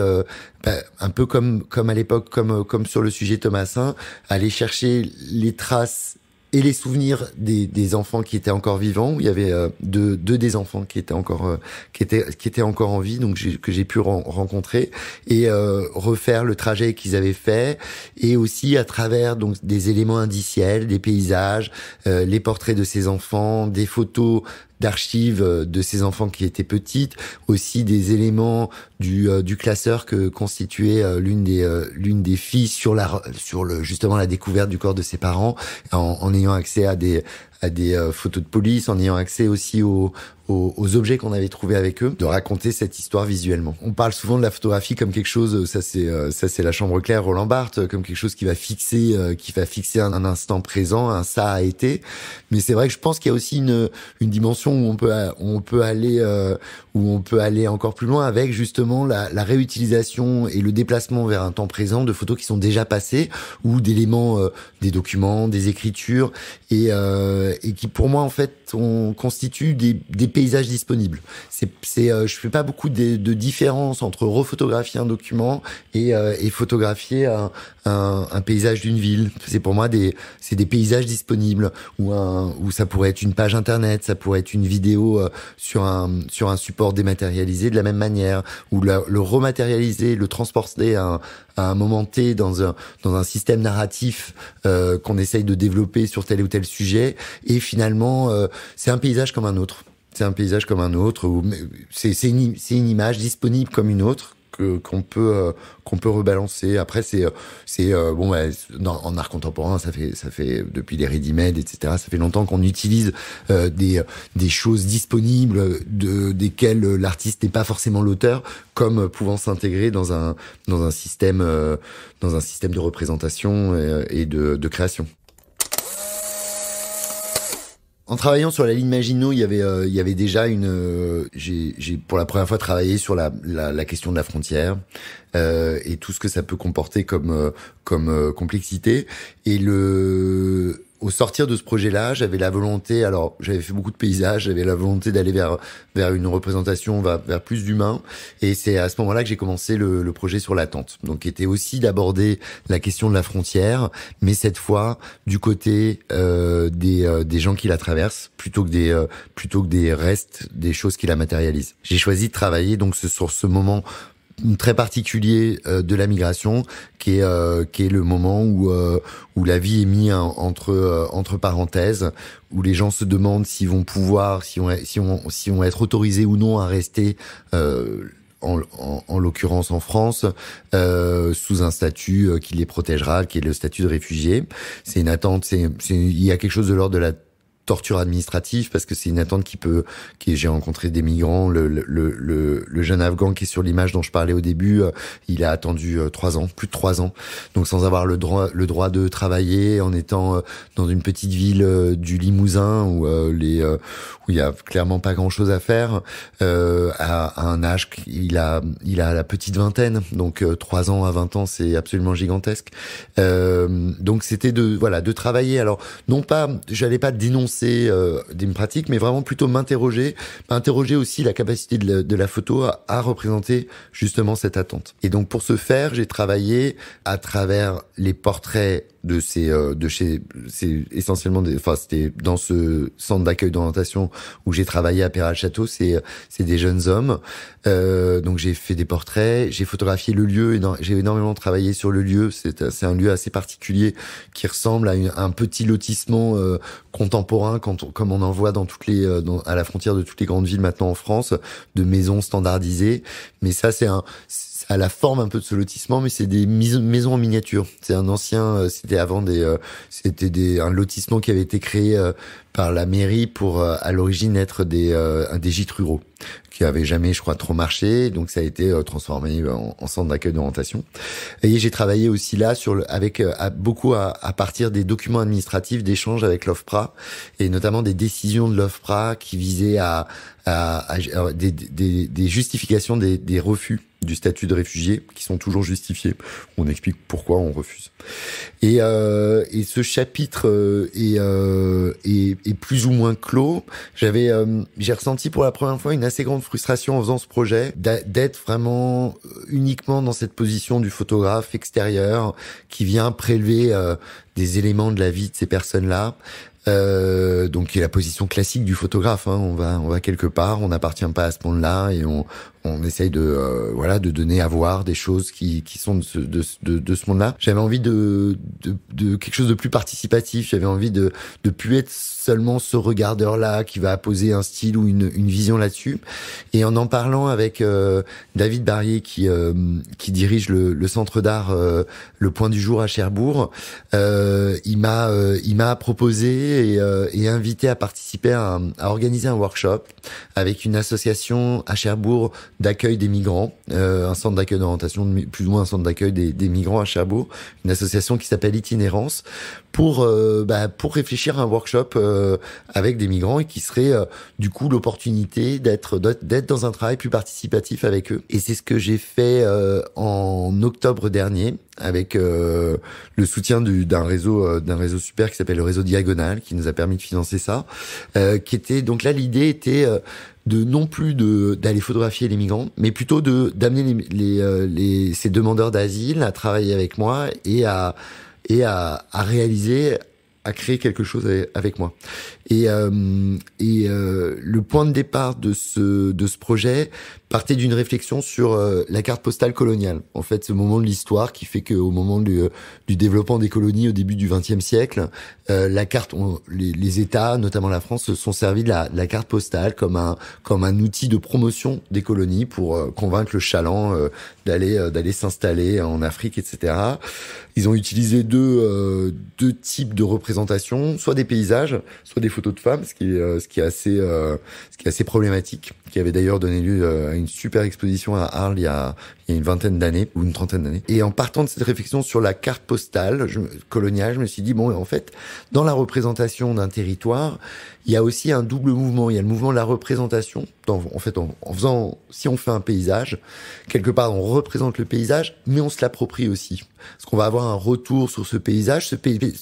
bah, un peu comme comme à l'époque comme comme sur le sujet Thomasin, aller chercher les traces et les souvenirs des, enfants qui étaient encore vivants. où Il y avait euh, deux, des enfants qui étaient encore euh, qui étaient qui étaient encore en vie, donc que j'ai pu rencontrer et euh, refaire le trajet qu'ils avaient fait, et aussi à travers donc des éléments indiciels, des paysages, les portraits de ces enfants, des photos d'archives euh, de ses enfants qui étaient petites, aussi des éléments du, euh, du classeur que constituait euh, l'une des l'une des filles sur la sur le justement la découverte du corps de ses parents en ayant accès à des à des euh, photos de police, en ayant accès aussi aux, aux, aux objets qu'on avait trouvés avec eux, de raconter cette histoire visuellement. On parle souvent de la photographie comme quelque chose, euh, ça c'est euh, ça c'est la chambre claire Roland Barthes, comme quelque chose qui va fixer, qui va fixer un, un instant présent, un ça a été. Mais c'est vrai que je pense qu'il y a aussi une, une dimension où on peut on peut aller où on peut aller encore plus loin avec justement la, la, réutilisation et le déplacement vers un temps présent de photos qui sont déjà passées ou d'éléments des documents, des écritures et euh, euh, et qui pour moi en fait on constitue des, paysages disponibles. C'est, ne euh, je fais pas beaucoup de, différence entre refotographier un document et, euh, photographier un, paysage d'une ville. C'est pour moi des, c'est des paysages disponibles ou un, ou ça pourrait être une page internet, ça pourrait être une vidéo sur un sur un support dématérialisé de la même manière ou le, le rematérialiser, le transporter à un, à moment T dans un dans un système narratif euh, qu'on essaye de développer sur tel ou tel sujet. Et finalement, euh, c'est un paysage comme un autre. C'est un paysage comme un autre. C'est une image disponible comme une autre qu'on peut euh, qu'on peut rebalancer. Après, c'est euh, c'est euh, bon en art contemporain, ça fait ça fait depuis les ready-made, etc. Ça fait longtemps qu'on utilise des des choses disponibles de desquelles l'artiste n'est pas forcément l'auteur, comme pouvant s'intégrer dans un dans un système dans un système de représentation et, et de, de création. En travaillant sur la ligne Maginot, il y avait, euh, il y avait déjà une. Euh, j'ai pour la première fois travaillé sur la, question de la frontière euh, et tout ce que ça peut comporter comme comme complexité. Et le au sortir de ce projet-là, j'avais la volonté, alors j'avais fait beaucoup de paysages, j'avais la volonté d'aller vers vers une représentation, vers, plus d'humains. Et c'est à ce moment-là que j'ai commencé le, projet sur l'attente. Donc, qui était aussi d'aborder la question de la frontière, mais cette fois du côté euh, des, euh, des gens qui la traversent, plutôt que des euh, plutôt que des restes, des choses qui la matérialisent. J'ai choisi de travailler donc sur ce moment très particulier euh, de la migration, qui est euh, qui est le moment où euh, où la vie est mise entre entre parenthèses, où les gens se demandent s'ils vont pouvoir, si on si si on être autorisés ou non à rester. en, en, en l'occurrence en France, sous un statut qui les protégera, qui est le statut de réfugié. C'est une attente, c'est, il y a quelque chose de l'ordre de la torture administrative parce que c'est une attente qui peut qui j'ai rencontré des migrants le, le, le, le, jeune afghan qui est sur l'image dont je parlais au début euh, il a attendu euh, trois ans plus de trois ans donc sans avoir le droit le droit de travailler en étant euh, dans une petite ville du Limousin où les où il y a clairement pas grand chose à faire à, un âge qu'il a il a la petite vingtaine donc trois ans à 20 ans c'est absolument gigantesque donc c'était de voilà de travailler alors non pas j'allais pas dénoncer c'est euh, d'une pratique, mais vraiment plutôt m'interroger, m'interroger aussi la capacité de la, photo à, à, représenter justement cette attente. Et donc pour ce faire, j'ai travaillé à travers les portraits de ces euh, de chez c'est essentiellement des enfin c'était dans ce centre d'accueil d'orientation où j'ai travaillé à Péral Château c'est c'est des jeunes hommes euh, donc j'ai fait des portraits j'ai photographié le lieu et j'ai énormément travaillé sur le lieu c'est un lieu assez particulier qui ressemble à, un petit lotissement euh, contemporain comme on en voit dans toutes les à la frontière de toutes les grandes villes maintenant en France de maisons standardisées mais ça c'est un à la forme un peu de ce lotissement, mais c'est des maisons en miniature. C'est un ancien, euh, c'était avant des, euh, c'était un lotissement qui avait été créé euh, par la mairie pour à l'origine être des des gîtes ruraux qui avait jamais, je crois, trop marché. Donc ça a été transformé en, centre d'accueil d'orientation. Et j'ai travaillé aussi là sur avec beaucoup à, partir des documents administratifs d'échanges avec l'OFPRA et notamment des décisions de l'OFPRA qui visaient à, des, justifications des refus du statut de réfugié qui sont toujours justifiés. On explique pourquoi on refuse. Et, euh, et ce chapitre euh, euh, est, est, plus ou moins clos. J'avais, j'ai ressenti pour la première fois une assez grande frustration en faisant ce projet d'être vraiment uniquement dans cette position du photographe extérieur qui vient prélever des éléments de la vie de ces personnes-là. donc qui la position classique du photographe. Hein. On va, on va quelque part, on n'appartient pas à ce monde-là et on, on essaye de euh, voilà de donner à voir des choses qui, qui sont de ce, de, de, ce monde-là. J'avais envie de, de, quelque chose de plus participatif. J'avais envie de de plus être seulement ce regardeur-là qui va poser un style ou une, une vision là-dessus. Et en en parlant avec euh, David Barrier qui euh, qui dirige le, centre d'art Le Point du Jour à Cherbourg, il m'a il m'a proposé et, invité à participer à, à organiser un workshop avec une association à Cherbourg d'accueil des migrants, euh, un centre d'accueil d'orientation, plus ou moins un centre d'accueil des, des, migrants à Chabot, une association qui s'appelle Itinérance, pour euh, bah, pour réfléchir à un workshop euh, avec des migrants et qui serait euh, du coup l'opportunité d'être d'être dans un travail plus participatif avec eux. Et c'est ce que j'ai fait en octobre dernier avec le soutien d'un réseau d'un réseau super qui s'appelle le réseau Diagonal qui nous a permis de financer ça. qui était donc là l'idée était de non plus de d'aller photographier les migrants, mais plutôt de d'amener les, les, les, ces demandeurs d'asile à travailler avec moi et à et à, réaliser à créer quelque chose avec moi. Et, euh, euh, le point de départ de ce projet, partait d'une réflexion sur euh, la carte postale coloniale. En fait, ce moment de l'histoire qui fait qu'au moment du, euh, du, développement des colonies au début du XXe siècle, euh, la carte, les, États, notamment la France, se sont servis de la, carte postale comme un comme un outil de promotion des colonies pour convaincre le chaland d'aller d'aller s'installer en Afrique, etc. Ils ont utilisé deux deux types de représentations, soit des paysages, soit des photos de femmes, ce qui est ce qui est assez ce qui est assez problématique, qui avait d'ailleurs donné lieu à une une super exposition à Arles il y a, une vingtaine d'années ou une trentaine d'années. Et en partant de cette réflexion sur la carte postale je, coloniale, je me suis dit, bon, en fait, dans la représentation d'un territoire, il y a aussi un double mouvement. Il y a le mouvement de la représentation. en fait, en, faisant, si on fait un paysage, quelque part, on représente le paysage, mais on se l'approprie aussi. Parce qu'on va avoir un retour sur ce paysage. Ce,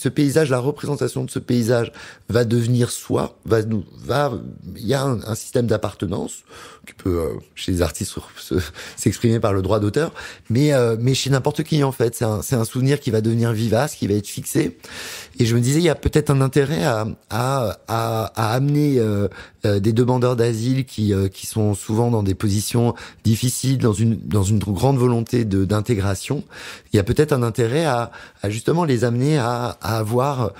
paysage, la représentation de ce paysage va devenir soi, va nous, va, il y a un, système d'appartenance qui peut, euh, chez les artistes, s'exprimer par le droit d'auteur, mais euh, mais chez n'importe qui en fait. C'est un, un souvenir qui va devenir vivace, qui va être fixé. Et je me disais, il y a peut-être un intérêt à à, à, à amener euh, euh, des demandeurs d'asile qui qui sont souvent dans des positions difficiles, dans une dans une grande volonté de d'intégration. Il y a peut-être un intérêt à, à justement les amener à, à avoir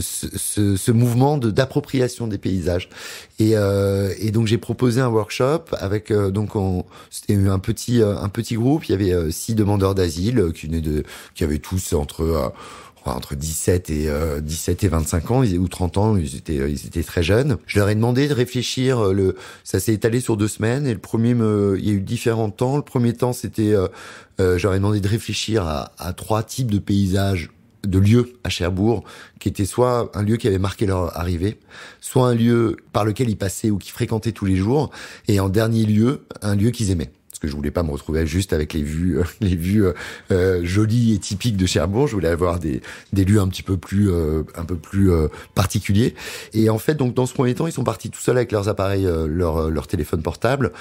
ce, ce, ce mouvement d'appropriation des paysages. Et, euh, et donc j'ai proposé un workshop avec euh, donc c'était un petit euh, un petit groupe. Il y avait euh, six demandeurs d'asile qui de qui avaient tous entre entre 17 et 17 et 25 ans ou 30 ans, ils étaient ils étaient très jeunes. Je leur ai demandé de réfléchir le ça s'est étalé sur deux semaines et le premier il y a eu différents temps. Le premier temps c'était euh, je leur demandé de réfléchir à, à trois types de paysages de lieux à Cherbourg qui était soit un lieu qui avait marqué leur arrivée, soit un lieu par lequel ils passaient ou qu'ils fréquentaient tous les jours, et en dernier lieu, un lieu qu'ils aimaient. Parce que je voulais pas me retrouver juste avec les vues, euh, les vues euh, euh, jolies et typiques de Cherbourg. Je voulais avoir des, des lieux un petit peu plus, un peu plus particuliers. Et en fait, donc dans ce premier temps, ils sont partis tout seuls avec leurs appareils, leurs téléphones téléphone portable,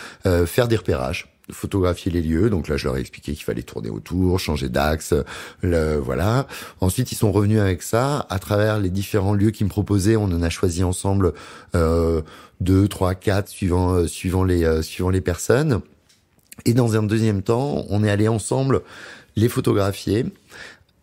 faire des repérages photographier les lieux. Donc là, je leur ai expliqué qu'il fallait tourner autour, changer d'axe, le, voilà. Ensuite, ils sont revenus avec ça à travers les différents lieux qu'ils me proposaient. On en a choisi ensemble euh, deux, trois, quatre, suivant euh, suivant les euh, suivant les personnes. Et dans un deuxième temps, on est allé ensemble les photographier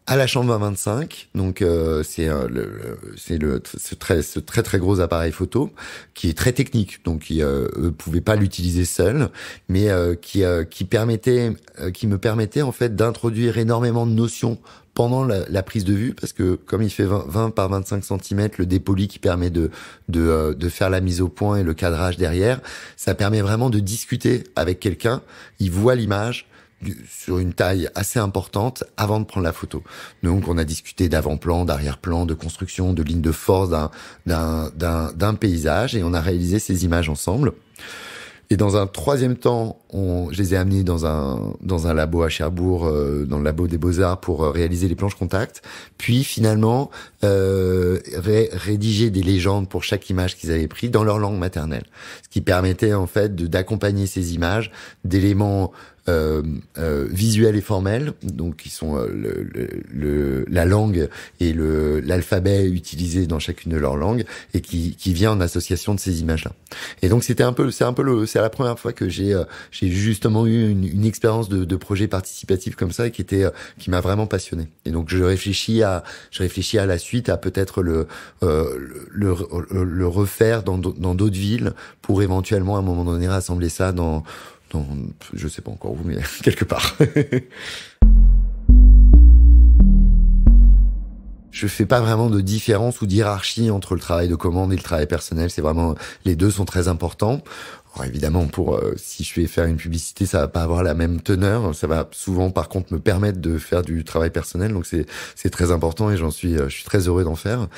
à la chambre 25, donc euh, c'est euh, le, c'est le ce très ce très très gros appareil photo qui est très technique, donc qui euh, pouvait pas l'utiliser seul, mais qui qui permettait qui me permettait en fait d'introduire énormément de notions pendant la, prise de vue, parce que comme il fait 20, par 25 cm, le dépoli qui permet de, de, de, faire la mise au point et le cadrage derrière, ça permet vraiment de discuter avec quelqu'un. Il voit l'image, sur une taille assez importante avant de prendre la photo. Donc on a discuté d'avant-plan, d'arrière-plan, de construction, de ligne de force d'un paysage et on a réalisé ces images ensemble. Et dans un troisième temps, on, je les ai amenés dans un, dans un labo à Cherbourg, euh, dans le labo des beaux-arts, pour euh, réaliser les planches contact. Puis finalement, euh, rédiger des légendes pour chaque image qu'ils avaient pris dans leur langue maternelle. Ce qui permettait en fait d'accompagner ces images d'éléments euh, euh visuels et formels, donc qui sont euh, le, la langue et le l'alphabet utilisé dans chacune de leurs langues et qui, qui vient en association de ces images-là. Et donc c'était un peu c'est un peu le c'est la première fois que j'ai euh, j'ai justement eu une, une expérience de, de, projet participatif comme ça et qui était qui m'a vraiment passionné. Et donc je réfléchis à je réfléchis à la suite à peut-être le, le, le refaire dans dans d'autres villes pour éventuellement à un moment donné rassembler ça dans je je sais pas encore où, mais quelque part. je fais pas vraiment de différence ou d'hierarchie entre le travail de commande et le travail personnel. C'est vraiment les deux sont très importants. Alors évidemment, pour euh, si je vais faire une publicité, ça va pas avoir la même teneur. Ça va souvent, par contre, me permettre de faire du travail personnel. Donc c'est c'est très important et j'en suis euh, je suis très heureux d'en faire.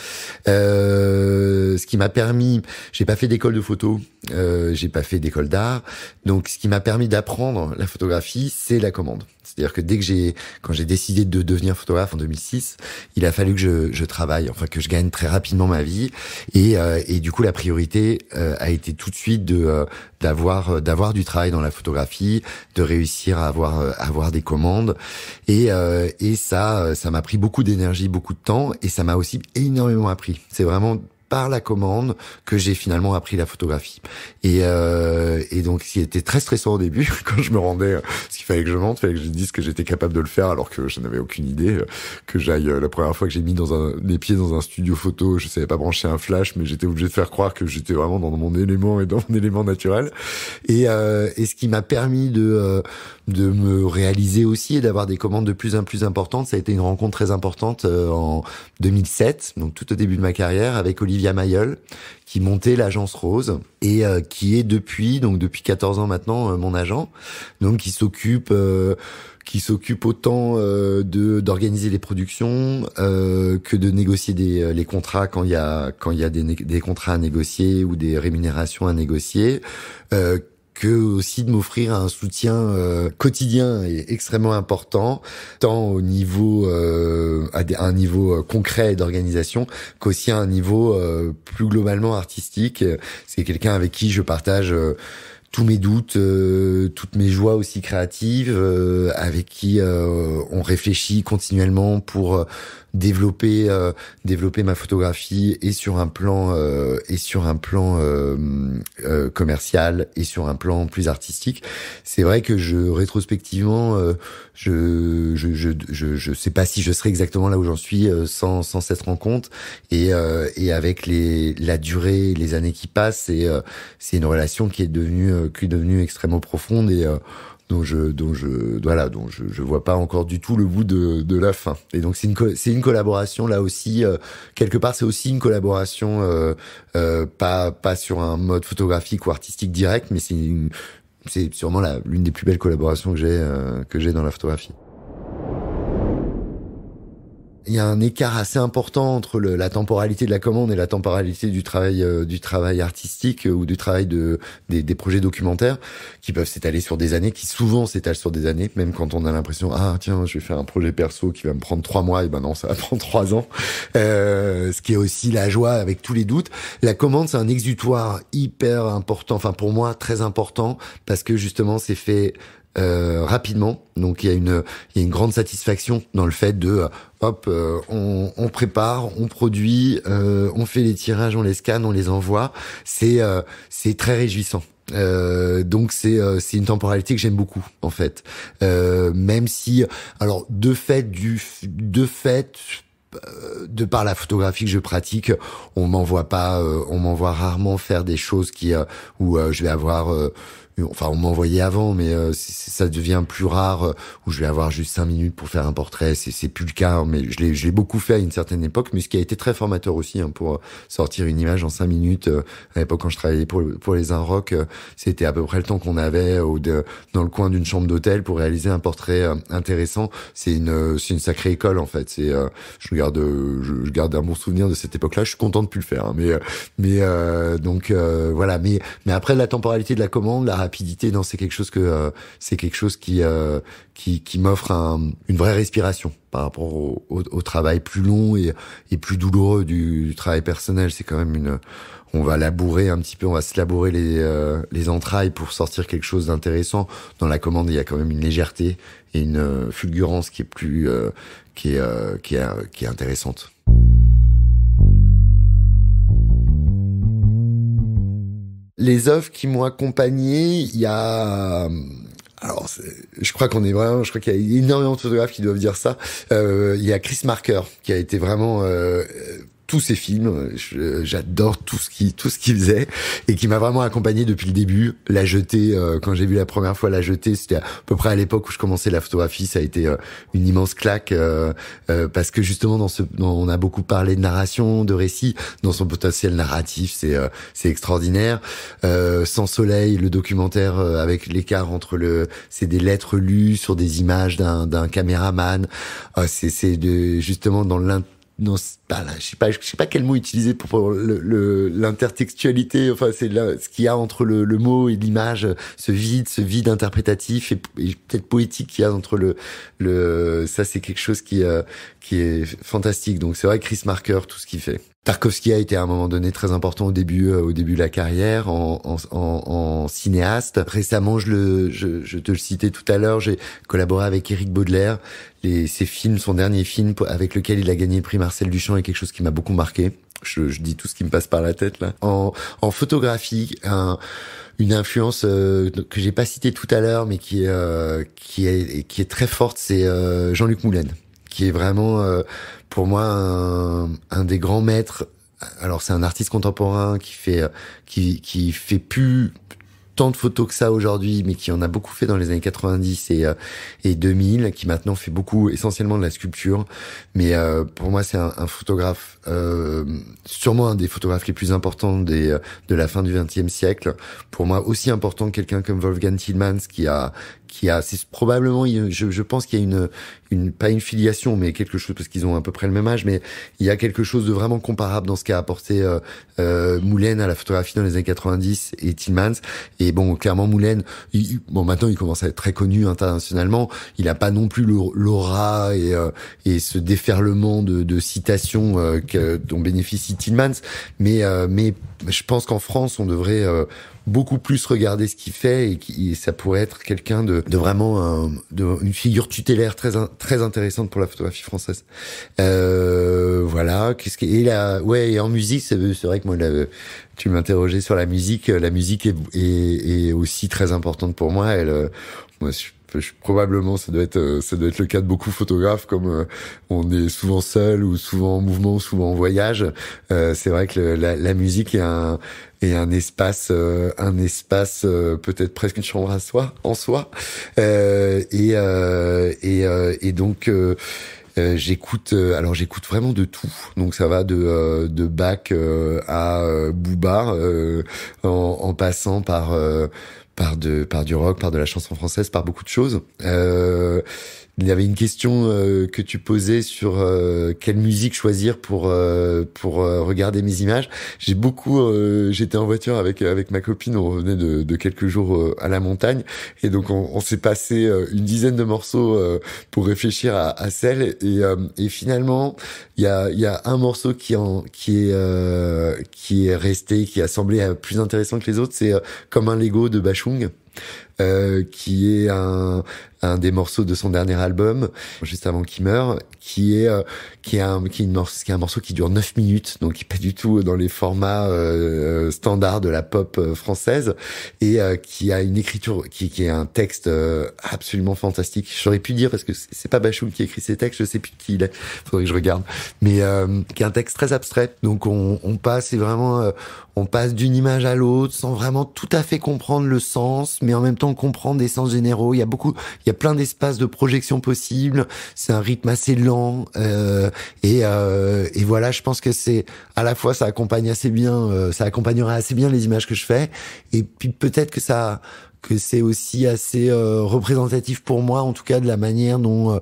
Euh, ce qui m'a permis, j'ai pas fait d'école de photo, euh, j'ai pas fait d'école d'art. Donc ce qui m'a permis d'apprendre la photographie, c'est la commande. C'est-à-dire que dès que j'ai, quand j'ai décidé de devenir photographe en 2006, il a fallu que je, travaille, enfin que je gagne très rapidement ma vie. Et, euh, et du coup, la priorité euh, a été tout de suite de euh, d'avoir d'avoir du travail dans la photographie, de réussir à avoir avoir des commandes. Et, et ça, ça m'a pris beaucoup d'énergie, beaucoup de temps, et ça m'a aussi énormément appris. C'est vraiment par la commande que j'ai finalement appris la photographie. Et, euh, et donc, était très stressant au début quand je me rendais, euh, ce qu'il fallait que je monte, fallait que je dise que j'étais capable de le faire, alors que je n'avais aucune idée. Euh, que j'aille euh, la première fois que j'ai mis dans un, les pieds dans un studio photo, je savais pas brancher un flash, mais j'étais obligé de faire croire que j'étais vraiment dans mon élément et dans mon élément naturel. Et, euh, et ce qui m'a permis de de me réaliser aussi et d'avoir des commandes de plus en plus importantes, ça a été une rencontre très importante en 2007, donc tout au début de ma carrière avec Olivier qui montait l'agence Rose et euh, qui est depuis donc depuis 14 ans maintenant euh, mon agent, donc qui s'occupe euh, qui s'occupe autant de d'organiser les productions que de négocier des, les contrats quand il y a quand il y des, des contrats à négocier ou des rémunérations à négocier que aussi de m'offrir un soutien euh, quotidien et extrêmement important, tant au niveau euh, à, un niveau euh, concret d'organisation qu'aussi à un niveau plus globalement artistique. C'est quelqu'un avec qui je partage tous mes doutes, toutes mes joies aussi créatives, avec qui on réfléchit continuellement pour développer euh, développer ma photographie et sur un plan euh, et sur un plan euh, commercial et sur un plan plus artistique. C'est vrai que je rétrospectivement je, je, je je je sais pas si je serais exactement là où j'en suis sans sans cette rencontre et et avec les la durée les années qui passent et c'est une relation qui est devenue qui est devenue extrêmement profonde et dont je dont je voilà dont je, je vois pas encore du tout le bout de, de la fin et donc c'est une c'est une collaboration là aussi euh, quelque part c'est aussi une collaboration euh, euh, pas pas sur un mode photographique ou artistique direct mais c'est c'est sûrement l'une des plus belles collaborations que j'ai que j'ai dans la photographie il y a un écart assez important entre la temporalité de la commande et la temporalité du travail euh, du travail artistique euh, ou du travail de des, projets documentaires qui peuvent s'étaler sur des années, qui souvent s'étalent sur des années, même quand on a l'impression ah tiens je vais faire un projet perso qui va me prendre trois mois et ben non ça va prendre trois ans, euh, ce qui est aussi la joie avec tous les doutes. La commande c'est un exutoire hyper important, enfin pour moi très important parce que justement c'est fait euh, rapidement. Donc il y a une il y a une grande satisfaction dans le fait de euh, hop euh, on, prépare, on produit, on fait les tirages, on les scanne, on les envoie. C'est c'est très réjouissant. donc c'est une temporalité que j'aime beaucoup en fait. même si alors de fait du de fait de par la photographie que je pratique, on m'envoie pas, on m'envoie rarement faire des choses qui où je vais avoir enfin on m'envoyait avant, mais euh, ça devient plus rare euh, où je vais avoir juste cinq minutes pour faire un portrait. C'est plus le cas, hein, mais je l'ai je l'ai beaucoup fait à une certaine époque, mais ce qui a été très formateur aussi hein, pour euh, sortir une image en cinq minutes. à l'époque quand je travaillais pour pour les un rock, c'était à peu près le temps qu'on avait au dans le coin d'une chambre d'hôtel pour réaliser un portrait intéressant. C'est une c'est une sacrée école en fait. C'est je garde je, garde un bon souvenir de cette époque-là. Je suis content de plus le faire, hein, mais mais donc voilà. Mais mais après la temporalité de la commande, rapidité, non, c'est quelque chose que euh, c'est quelque chose qui euh, qui, qui m'offre un, une vraie respiration par rapport au, au, travail plus long et, et plus douloureux du, travail personnel. C'est quand même une on va labourer un petit peu, on va se labourer les, euh, les entrailles pour sortir quelque chose d'intéressant. Dans la commande, il y a quand même une légèreté et une fulgurance qui est plus qui est qui est qui est intéressante. les œuvres qui m'ont accompagné, il y a euh, alors, je crois qu'on est vraiment, je crois qu'il y a énormément de photographes qui doivent dire ça. Euh, il y a Chris Marker qui a été vraiment euh, tous ces films. J'adore tout ce qui tout ce qu'il faisait et qui m'a vraiment accompagné depuis le début. La jetée, euh, quand j'ai vu la première fois la jetée, c'était à peu près à l'époque où je commençais la photographie, ça a été euh, une immense claque euh, parce que justement dans ce, on a beaucoup parlé de narration, de récit, dans son potentiel narratif, c'est c'est extraordinaire. Sans soleil, le documentaire avec l'écart entre le, c'est des lettres lues sur des images d'un d'un caméraman. c'est c'est justement dans l'in dans bah, je sais pas, je sais pas quel mot utiliser pour, le l'intertextualité. enfin, c'est là ce qu'il y a entre le, le mot et l'image, ce vide, ce vide interprétatif et, peut-être poétique qu'il y a entre le, le. Ça, c'est quelque chose qui euh, qui est fantastique. Donc, c'est vrai, Chris Marker, tout ce qu'il fait. Tarkovsky a été à un moment donné très important au début, euh, au début de la carrière en, en, en, cinéaste. Récemment, je, le, je, je, te le citais tout à l'heure, j'ai collaboré avec Eric Baudelaire. Les, ses films, son dernier film avec lequel il a gagné le prix Marcel Duchamp quelque chose qui m'a beaucoup marqué. Je, dis tout ce qui me passe par la tête là. En, photographie, une influence euh, que j'ai pas citée tout à l'heure, mais qui, euh, qui, est, qui est très forte, c'est euh, Jean-Luc Moulin, qui est vraiment pour moi un, des grands maîtres. Alors c'est un artiste contemporain qui fait qui, qui fait plus tant de photos que ça aujourd'hui, mais qui en a beaucoup fait dans les années 90 et, euh, et 2000, qui maintenant fait beaucoup essentiellement de la sculpture. Mais euh, pour moi, c'est un, photographe, euh, sûrement un des photographes les plus importants des, de la fin du XXe siècle. Pour moi, aussi important que quelqu'un comme Wolfgang Tillmans, qui a qui a, c'est probablement, je, pense qu'il y a une, une, pas une filiation, mais quelque chose parce qu'ils ont à peu près le même âge, mais il y a quelque chose de vraiment comparable dans ce qu'a apporté euh, euh, Moulin à la photographie dans les années 90 et Tillmans. Et bon, clairement Moulin, bon maintenant il commence à être très connu internationalement. Il n'a pas non plus l'aura et, euh, et ce déferlement de, citations que, dont bénéficie Tillmans, mais mais je pense qu'en France on devrait beaucoup plus regarder ce qu'il fait et, qui, ça pourrait être quelqu'un de, de vraiment de, une figure tutélaire très très intéressante pour la photographie française. Euh, voilà. Qu'est-ce qui et là ouais et en musique c'est vrai que moi là, tu m'interrogeais sur la musique. La musique est, est, aussi très importante pour moi. Elle euh, moi, je, probablement, ça doit être euh, ça doit être le cas de beaucoup de photographes, comme euh, on est souvent seul ou souvent en mouvement, souvent en voyage. Euh, c'est vrai que la, la, musique est un est un espace un espace peut-être presque une chambre à soi en soi. et et et donc euh, j'écoute alors j'écoute vraiment de tout donc ça va de de Bach à Boubar en, en, passant par par de par du rock, par de la chanson française, par beaucoup de choses. Euh, il y avait une question euh, que tu posais sur euh, quelle musique choisir pour euh, pour regarder mes images. J'ai beaucoup, j'étais en voiture avec avec ma copine, on revenait de, de quelques jours à la montagne et donc on, s'est passé une dizaine de morceaux pour réfléchir à, à celle et, et finalement il y a il y a un morceau qui en qui est qui est resté, qui a semblé plus intéressant que les autres, c'est comme un Lego de Bachung. qui est un un des morceaux de son dernier album, juste avant qu'il meure, qui est, euh, qui est, un, qui, est une qui un morceau qui dure 9 minutes, donc qui n'est pas du tout dans les formats euh, euh standards de la pop euh, française, et qui a une écriture, qui, qui est un texte absolument fantastique. J'aurais pu dire, parce que c'est pas Bachoum qui écrit ses textes, je sais plus qui il est, faudrait que je regarde, mais qui est un texte très abstrait. Donc on, on passe, c'est vraiment, on passe d'une image à l'autre sans vraiment tout à fait comprendre le sens, mais en même temps comprendre des sens généraux. Il y a beaucoup, il y a plein d'espaces de projection possible C'est un rythme assez lent. Euh, euh, et, voilà, je pense que c'est à la fois ça accompagne assez bien, euh, ça accompagnera assez bien les images que je fais. Et puis peut-être que ça, que c'est aussi assez représentatif pour moi, en tout cas de la manière dont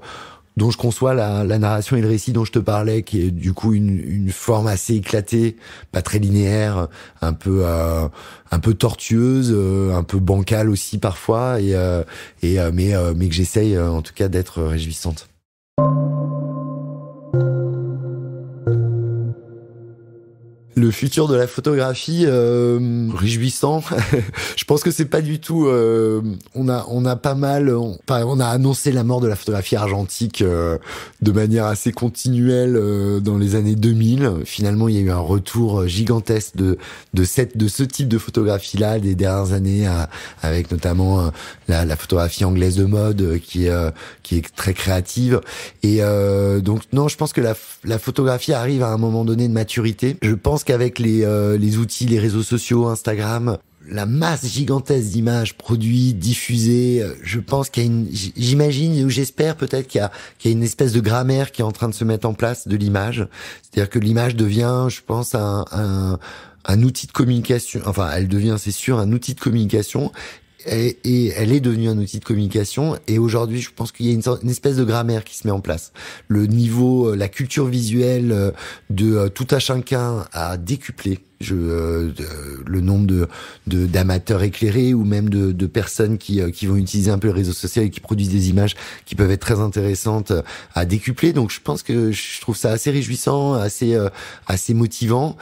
dont je conçois la, narration et le récit dont je te parlais, qui est du coup une, forme assez éclatée, pas très linéaire, un peu euh, un peu tortueuse, euh, un peu bancale aussi parfois, et, euh, et mais mais que j'essaye en tout cas d'être réjouissante. le futur de la photographie euh, réjouissant. je pense que c'est pas du tout. Euh, on a on a pas mal. On, on, a annoncé la mort de la photographie argentique euh, de manière assez continuelle euh, dans les années 2000. Finalement, il y a eu un retour euh, gigantesque de de cette de ce type de photographie là des dernières années, avec notamment la, la, photographie anglaise de mode qui est qui est très créative. Et donc non, je pense que la la photographie arrive à un moment donné de maturité. Je pense qu'avec les, euh, les outils, les réseaux sociaux, Instagram, la masse gigantesque d'images produites, diffusées, euh, je pense qu'il y a une, j'imagine ou j'espère peut-être qu'il y, y, a une espèce de grammaire qui est en train de se mettre en place de l'image. C'est-à-dire que l'image devient, je pense, un, un, un outil de communication. Enfin, elle devient, c'est sûr, un outil de communication et, elle est devenue un outil de communication. Et aujourd'hui, je pense qu'il y a une, une, espèce de grammaire qui se met en place. Le niveau, euh, la culture visuelle euh, de euh, tout à chacun a décuplé je, euh, le nombre de d'amateurs éclairés ou même de, personnes qui, euh, qui vont utiliser un peu le réseau social et qui produisent des images qui peuvent être très intéressantes euh, à décupler. Donc je pense que je trouve ça assez réjouissant, assez assez motivant.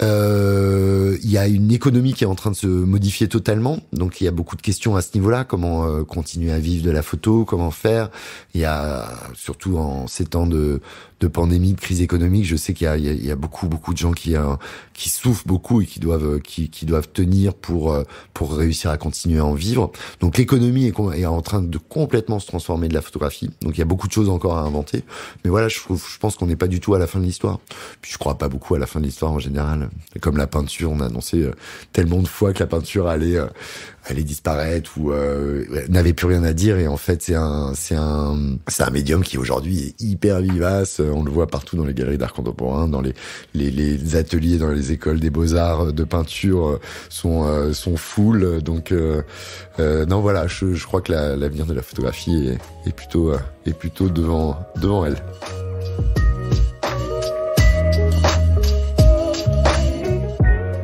Il y a une économie qui est en train de se modifier totalement, donc il y a beaucoup de questions à ce niveau-là. Comment continuer à vivre de la photo Comment faire Il y a surtout en ces temps de de pandémie, de crise économique. Je sais qu'il y a, beaucoup, beaucoup de gens qui, euh, qui souffrent beaucoup et qui doivent, euh, qui, doivent tenir pour, euh, pour réussir à continuer à en vivre. Donc l'économie est, en train de complètement se transformer de la photographie. Donc il y a beaucoup de choses encore à inventer. Mais voilà, je, je pense qu'on n'est pas du tout à la fin de l'histoire. Puis je crois pas beaucoup à la fin de l'histoire en général. Comme la peinture, on a annoncé tellement de fois que la peinture allait, allait disparaître ou euh, n'avait plus rien à dire. Et en fait, c'est un, c'est un, c'est un médium qui aujourd'hui est hyper vivace. On le voit partout dans les galeries d'art contemporain, dans les, les, ateliers, dans les écoles des beaux arts euh, de peinture euh, sont sont full. Donc non, voilà, je, crois que l'avenir de la photographie est, est plutôt est plutôt devant devant elle.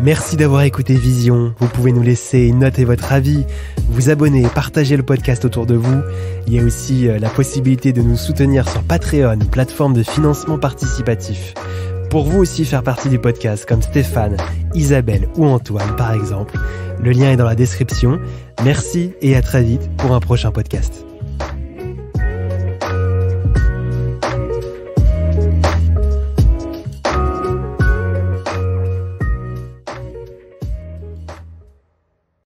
Merci d'avoir écouté Vision. Vous pouvez nous laisser une note et votre avis, vous abonner, partager le podcast autour de vous. Il y a aussi euh, la possibilité de nous soutenir sur Patreon, plateforme de financement participatif. Pour vous aussi faire partie du podcast, comme Stéphane, Isabelle ou Antoine par exemple, le lien est dans la description. Merci et à très vite pour un prochain podcast.